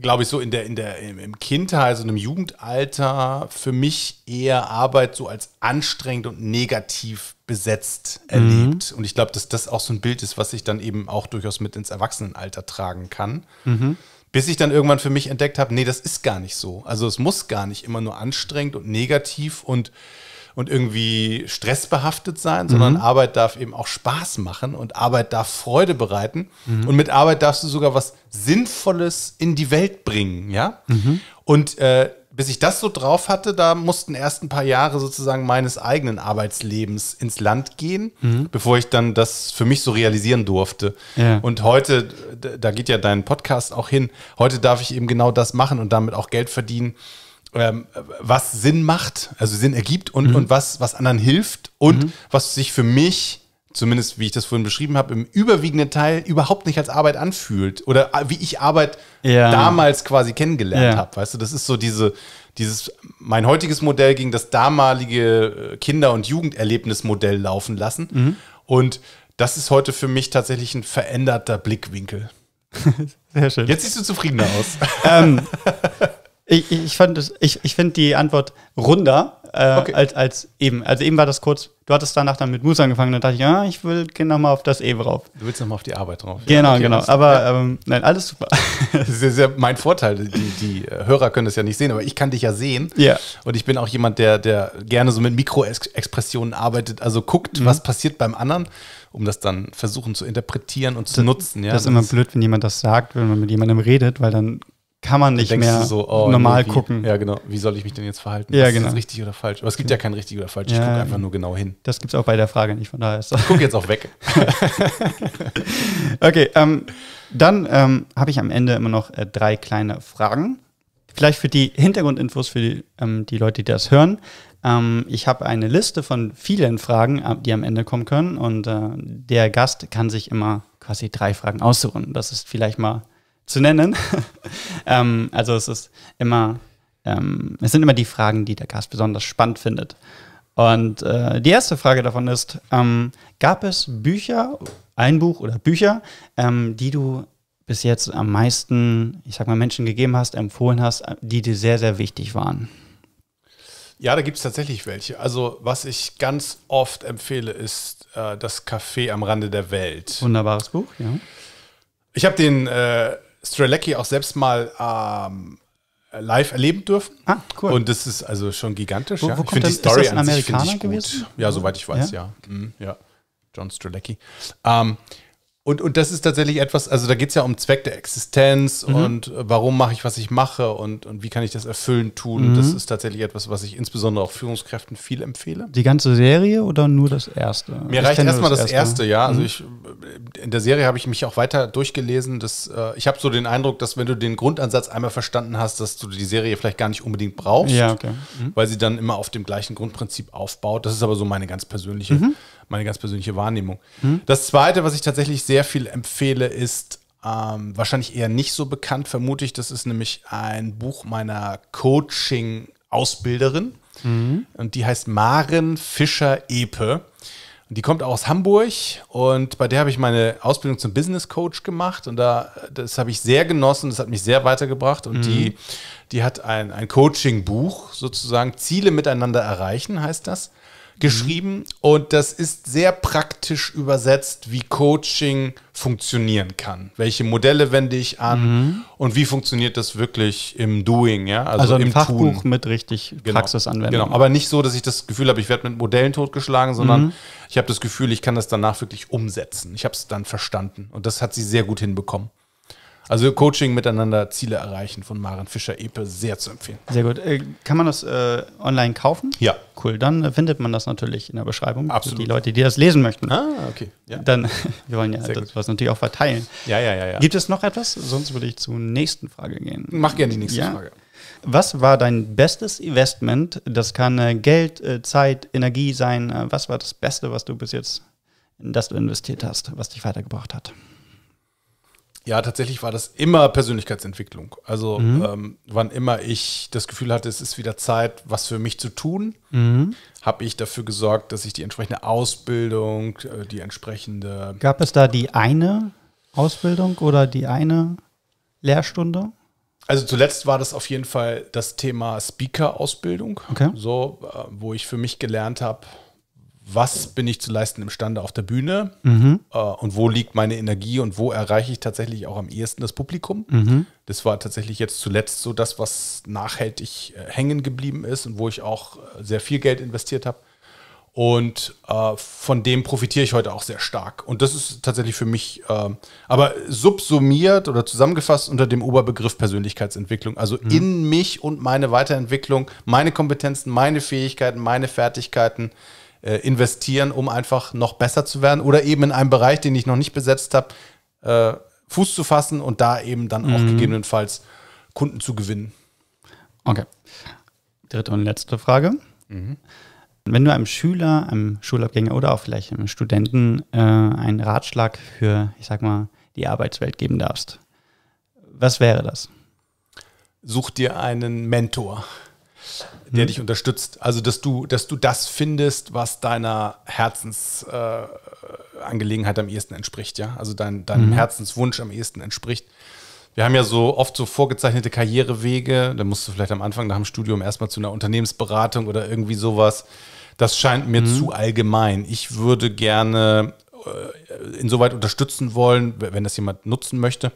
B: glaube ich, so in der, in der, im Kindheit, so also im Jugendalter für mich eher Arbeit so als anstrengend und negativ besetzt mhm. erlebt. Mhm. Und ich glaube, dass das auch so ein Bild ist, was ich dann eben auch durchaus mit ins Erwachsenenalter tragen kann. Mhm. Bis ich dann irgendwann für mich entdeckt habe, nee, das ist gar nicht so. Also es muss gar nicht immer nur anstrengend und negativ und und irgendwie stressbehaftet sein, sondern mhm. Arbeit darf eben auch Spaß machen und Arbeit darf Freude bereiten. Mhm. Und mit Arbeit darfst du sogar was Sinnvolles in die Welt bringen, ja? Mhm. Und äh, bis ich das so drauf hatte, da mussten erst ein paar Jahre sozusagen meines eigenen Arbeitslebens ins Land gehen, mhm. bevor ich dann das für mich so realisieren durfte. Ja. Und heute, da geht ja dein Podcast auch hin, heute darf ich eben genau das machen und damit auch Geld verdienen, ähm, was Sinn macht, also Sinn ergibt und, mhm. und was, was anderen hilft und mhm. was sich für mich, zumindest wie ich das vorhin beschrieben habe, im überwiegenden Teil überhaupt nicht als Arbeit anfühlt oder wie ich Arbeit ja. damals quasi kennengelernt ja. habe. Weißt du, das ist so diese, dieses, mein heutiges Modell gegen das damalige äh, Kinder- und Jugenderlebnismodell laufen lassen. Mhm. Und das ist heute für mich tatsächlich ein veränderter Blickwinkel. Sehr schön. Jetzt siehst du zufriedener aus. ähm, Ich, ich, ich, ich finde
A: die Antwort runder äh, okay. als, als eben. Also eben war das kurz, du hattest danach dann mit Moose angefangen und dann dachte ich, ja, ich will gerne nochmal auf das E drauf. Du willst nochmal auf die Arbeit drauf. Genau, ja, genau. Alles. Aber ähm,
B: nein, alles super. das ist ja mein Vorteil. Die, die Hörer können das ja nicht sehen, aber ich kann dich ja sehen. Ja. Und ich bin auch jemand, der, der gerne so mit Mikroexpressionen arbeitet, also guckt, mhm. was passiert beim anderen um das dann versuchen zu interpretieren und zu das, nutzen. Ja? Das ist immer
A: blöd, wenn jemand das sagt, wenn man mit jemandem redet, weil dann kann man nicht mehr so, oh, normal nee, gucken.
B: Ja, genau. Wie soll ich mich denn jetzt verhalten? Ja, genau. Ist das richtig oder falsch? Aber es gibt ja kein richtig oder falsch. Ich ja, gucke einfach nur genau hin.
A: Das gibt es auch bei der Frage nicht.
B: Von daher ist das. Ich gucke jetzt auch weg.
A: okay, ähm, dann ähm, habe ich am Ende immer noch äh, drei kleine Fragen. Vielleicht für die Hintergrundinfos für die, ähm, die Leute, die das hören. Ähm, ich habe eine Liste von vielen Fragen, äh, die am Ende kommen können. Und äh, der Gast kann sich immer quasi drei Fragen aussuchen. Das ist vielleicht mal zu nennen. ähm, also es ist immer, ähm, es sind immer die Fragen, die der Gast besonders spannend findet. Und äh, die erste Frage davon ist, ähm, gab es Bücher, ein Buch oder Bücher, ähm, die du bis jetzt am meisten, ich sag mal, Menschen gegeben hast, empfohlen hast, äh, die dir sehr, sehr wichtig waren?
B: Ja, da gibt es tatsächlich welche. Also, was ich ganz oft empfehle, ist äh, Das Café am Rande der Welt. Wunderbares Buch, ja. Ich habe den äh, Strelecki auch selbst mal ähm, live erleben dürfen. Ah, cool. Und das ist also schon gigantisch. Wo, wo ja. Ich finde die Story an sich finde ich gut. Gewesen? Ja, soweit ich weiß, ja. Ja, mhm, ja. John Strelecki. Ähm, und, und das ist tatsächlich etwas, also da geht es ja um Zweck der Existenz mhm. und äh, warum mache ich, was ich mache und, und wie kann ich das erfüllend tun. Mhm. das ist tatsächlich etwas, was ich insbesondere auch Führungskräften viel empfehle.
A: Die ganze Serie oder nur das erste? Mir ich reicht erstmal das, das, erste, ne? ja. Also mhm. Also
B: ich, äh, in der Serie habe ich mich auch weiter durchgelesen. Dass, äh, ich habe so den Eindruck, dass wenn du den Grundansatz einmal verstanden hast, dass du die Serie vielleicht gar nicht unbedingt brauchst, ja, okay. Mhm. weil sie dann immer auf dem gleichen Grundprinzip aufbaut. Das ist aber so meine ganz persönliche mhm meine ganz persönliche Wahrnehmung. Hm? Das Zweite, was ich tatsächlich sehr viel empfehle, ist ähm, wahrscheinlich eher nicht so bekannt, vermute ich. Das ist nämlich ein Buch meiner Coaching-Ausbilderin. Mhm. Und die heißt Maren Fischer-Epe. Die kommt aus Hamburg und bei der habe ich meine Ausbildung zum Business Coach gemacht und da, das habe ich sehr genossen, das hat mich sehr weitergebracht und mhm. die, die hat ein, ein Coaching-Buch sozusagen, Ziele miteinander erreichen heißt das geschrieben und das ist sehr praktisch übersetzt, wie Coaching funktionieren kann. Welche Modelle wende ich an mhm. und wie funktioniert das wirklich im Doing, ja? Also, also ein im Fachbuch Tun. mit richtig genau. Praxisanwendung. Genau, aber nicht so, dass ich das Gefühl habe, ich werde mit Modellen totgeschlagen, sondern mhm. ich habe das Gefühl, ich kann das danach wirklich umsetzen. Ich habe es dann verstanden und das hat sie sehr gut hinbekommen. Also Coaching miteinander, Ziele erreichen von Maren Fischer-Epe, sehr zu empfehlen. Sehr gut. Äh, kann
A: man das äh, online kaufen? Ja. Cool, dann äh, findet man das natürlich in der Beschreibung. Absolut. Für die Leute, die das lesen möchten. Ah, okay. Ja. Dann, wir wollen ja das, was natürlich auch verteilen. Ja, ja, ja, ja. Gibt es noch etwas? Sonst würde ich zur nächsten Frage gehen. Mach gerne die nächste ja. Frage. Was war dein bestes Investment? Das kann äh, Geld, Zeit, Energie sein. was war das Beste, was du bis jetzt, in das du investiert hast, was dich weitergebracht hat?
B: Ja, tatsächlich war das immer Persönlichkeitsentwicklung. Also mhm. ähm, wann immer ich das Gefühl hatte, es ist wieder Zeit, was für mich zu tun, mhm. habe ich dafür gesorgt, dass ich die entsprechende Ausbildung, äh, die entsprechende. Gab es da
A: die eine Ausbildung oder die eine Lehrstunde?
B: Also zuletzt war das auf jeden Fall das Thema Speaker-Ausbildung, okay. so, äh, wo ich für mich gelernt habe, was bin ich zu leisten imstande auf der Bühne mhm. äh, und wo liegt meine Energie und wo erreiche ich tatsächlich auch am ehesten das Publikum. Mhm. Das war tatsächlich jetzt zuletzt so das, was nachhaltig äh, hängen geblieben ist und wo ich auch äh, sehr viel Geld investiert habe. Und äh, von dem profitiere ich heute auch sehr stark. Und das ist tatsächlich für mich, äh, aber subsumiert oder zusammengefasst unter dem Oberbegriff Persönlichkeitsentwicklung. Also mhm. in mich und meine Weiterentwicklung, meine Kompetenzen, meine Fähigkeiten, meine Fertigkeiten äh, investieren, um einfach noch besser zu werden oder eben in einem Bereich, den ich noch nicht besetzt habe, äh, Fuß zu fassen und da eben dann mhm. auch gegebenenfalls Kunden zu gewinnen.
A: Okay. Dritte und letzte Frage. Mhm. Wenn du einem Schüler, einem Schulabgänger oder auch vielleicht einem Studenten äh, einen Ratschlag für, ich sag mal, die Arbeitswelt geben darfst, was wäre das?
B: Such dir einen Mentor der mhm. dich unterstützt. Also, dass du, dass du das findest, was deiner Herzensangelegenheit äh, am ehesten entspricht, ja. Also dein, deinem mhm. Herzenswunsch am ehesten entspricht. Wir haben ja so oft so vorgezeichnete Karrierewege. Da musst du vielleicht am Anfang nach dem Studium erstmal zu einer Unternehmensberatung oder irgendwie sowas. Das scheint mir mhm. zu allgemein. Ich würde gerne äh, insoweit unterstützen wollen, wenn das jemand nutzen möchte,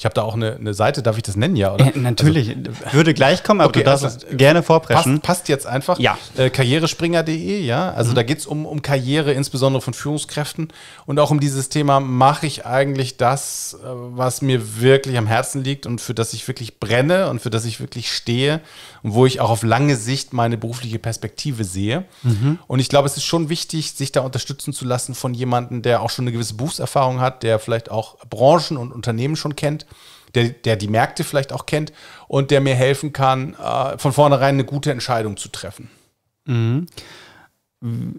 B: ich habe da auch eine, eine, Seite, darf ich das nennen, ja? Oder? Ja, äh, natürlich. Also, würde gleich kommen, aber okay, du darfst also,
A: gerne vorpreschen.
B: Passt, passt, jetzt einfach. Ja. Äh, Karrierespringer.de, ja. Also mhm. da geht es um, um Karriere, insbesondere von Führungskräften und auch um dieses Thema, mache ich eigentlich das, äh, was mir wirklich am Herzen liegt und für das ich wirklich brenne und für das ich wirklich stehe und wo ich auch auf lange Sicht meine berufliche Perspektive sehe. Mhm. Und ich glaube, es ist schon wichtig, sich da unterstützen zu lassen von jemandem, der auch schon eine gewisse Berufserfahrung hat, der vielleicht auch Branchen und Unternehmen schon kennt der, der die Märkte vielleicht auch kennt und der mir helfen kann, äh, von vornherein eine gute Entscheidung zu treffen.
A: Mhm.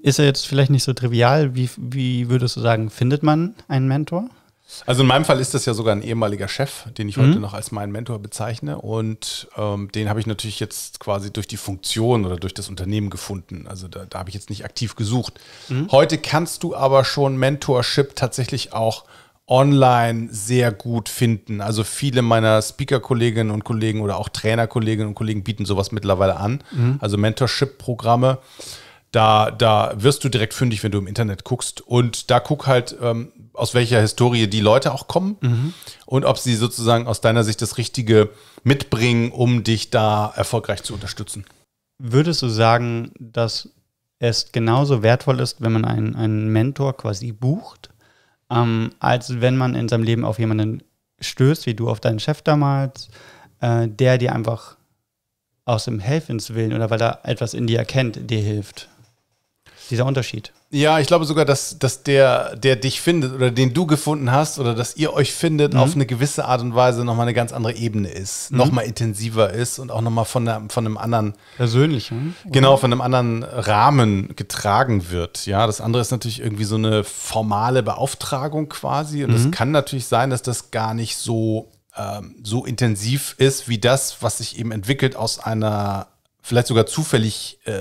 A: Ist er jetzt vielleicht nicht so trivial? Wie, wie würdest du sagen, findet man einen Mentor?
B: Also in meinem Fall ist das ja sogar ein ehemaliger Chef, den ich mhm. heute noch als meinen Mentor bezeichne. Und ähm, den habe ich natürlich jetzt quasi durch die Funktion oder durch das Unternehmen gefunden. Also da, da habe ich jetzt nicht aktiv gesucht. Mhm. Heute kannst du aber schon Mentorship tatsächlich auch online sehr gut finden. Also viele meiner Speaker-Kolleginnen und Kollegen oder auch Trainer-Kolleginnen und Kollegen bieten sowas mittlerweile an. Mhm. Also Mentorship-Programme. Da, da wirst du direkt fündig, wenn du im Internet guckst. Und da guck halt, ähm, aus welcher Historie die Leute auch kommen mhm. und ob sie sozusagen aus deiner Sicht das Richtige mitbringen, um dich da erfolgreich zu unterstützen.
A: Würdest du sagen, dass es genauso wertvoll ist, wenn man einen, einen Mentor quasi bucht? ähm, als wenn man in seinem Leben auf jemanden stößt, wie du auf deinen Chef damals, äh, der dir einfach aus dem Helfenswillen oder weil er etwas in dir erkennt, dir hilft. Dieser Unterschied.
B: Ja, ich glaube sogar, dass, dass der, der dich findet oder den du gefunden hast oder dass ihr euch findet, mhm. auf eine gewisse Art und Weise nochmal eine ganz andere Ebene ist, mhm. nochmal intensiver ist und auch nochmal von, von einem anderen. Persönlichen. Genau, von einem anderen Rahmen getragen wird. Ja, das andere ist natürlich irgendwie so eine formale Beauftragung quasi und es mhm. kann natürlich sein, dass das gar nicht so, ähm, so intensiv ist wie das, was sich eben entwickelt aus einer vielleicht sogar zufällig äh,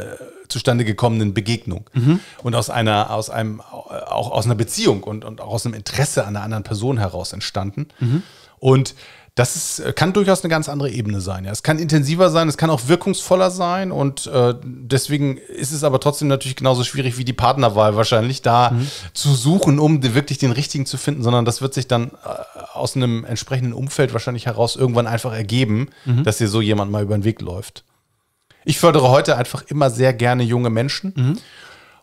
B: zustande gekommenen Begegnung mhm. und aus einer, aus einem, äh, auch aus einer Beziehung und, und auch aus einem Interesse an einer anderen Person heraus entstanden. Mhm. Und das ist, kann durchaus eine ganz andere Ebene sein. Ja. Es kann intensiver sein, es kann auch wirkungsvoller sein und äh, deswegen ist es aber trotzdem natürlich genauso schwierig wie die Partnerwahl wahrscheinlich, da mhm. zu suchen, um wirklich den richtigen zu finden, sondern das wird sich dann äh, aus einem entsprechenden Umfeld wahrscheinlich heraus irgendwann einfach ergeben, mhm. dass dir so jemand mal über den Weg läuft. Ich fördere heute einfach immer sehr gerne junge Menschen. Mhm.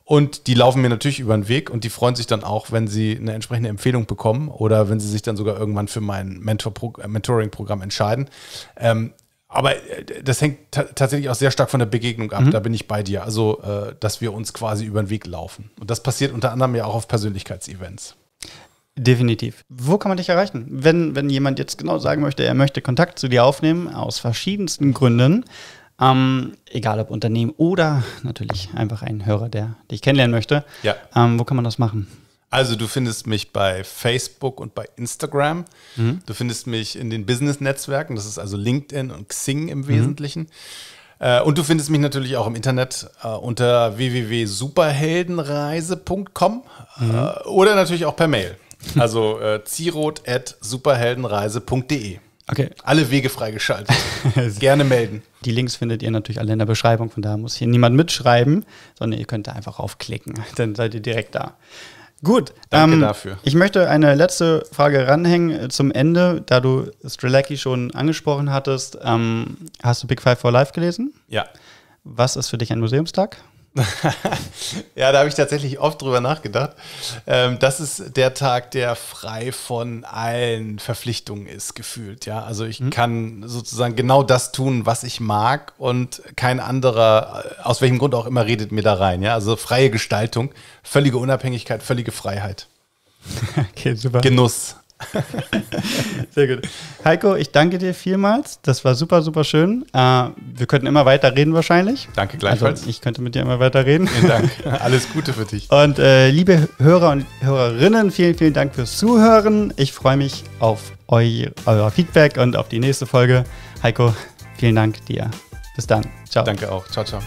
B: Und die laufen mir natürlich über den Weg und die freuen sich dann auch, wenn sie eine entsprechende Empfehlung bekommen oder wenn sie sich dann sogar irgendwann für mein Mentor äh, Mentoring-Programm entscheiden. Ähm, aber äh, das hängt tatsächlich auch sehr stark von der Begegnung ab. Mhm. Da bin ich bei dir. Also, äh, dass wir uns quasi über den Weg laufen. Und das passiert unter anderem ja auch auf Persönlichkeitsevents. Definitiv. Wo kann man dich erreichen? Wenn, wenn jemand jetzt
A: genau sagen möchte, er möchte Kontakt zu dir aufnehmen, aus verschiedensten Gründen, ähm, egal ob Unternehmen oder natürlich einfach ein Hörer, der dich kennenlernen möchte. Ja. Ähm, wo kann man das
B: machen? Also du findest mich bei Facebook und bei Instagram. Mhm. Du findest mich in den Business-Netzwerken, das ist also LinkedIn und Xing im Wesentlichen. Mhm. Äh, und du findest mich natürlich auch im Internet äh, unter www.superheldenreise.com mhm. äh, oder natürlich auch per Mail. Also äh, zirot.superheldenreise.de. Okay. Alle Wege freigeschaltet.
A: Gerne melden. Die Links findet ihr natürlich alle in der Beschreibung, von daher muss hier niemand mitschreiben, sondern ihr könnt da einfach raufklicken. Dann seid ihr direkt da. Gut, danke ähm, dafür. Ich möchte eine letzte Frage ranhängen äh, zum Ende, da du Strelacki schon angesprochen hattest. Ähm, hast du Big Five for Life gelesen? Ja. Was ist für dich ein Museumstag?
B: ja, da habe ich tatsächlich oft drüber nachgedacht. Ähm, das ist der Tag, der frei von allen Verpflichtungen ist, gefühlt. Ja, also ich mhm. kann sozusagen genau das tun, was ich mag und kein anderer, äh, aus welchem Grund auch immer, redet mir da rein. Ja, also freie Gestaltung, völlige Unabhängigkeit, völlige Freiheit. okay, super. Genuss.
A: Sehr gut. Heiko, ich danke dir vielmals. Das war super, super schön. Äh, wir könnten immer weiter reden wahrscheinlich. Danke also gleichfalls. Also, ich könnte mit dir immer weiter
B: reden. Vielen Dank. Alles Gute für dich.
A: Und äh, liebe Hörer und Hörerinnen, vielen, vielen Dank fürs Zuhören. Ich freue mich auf eu euer Feedback und auf die nächste Folge. Heiko, vielen Dank dir. Bis dann. Ciao. Danke auch.
B: Ciao, ciao.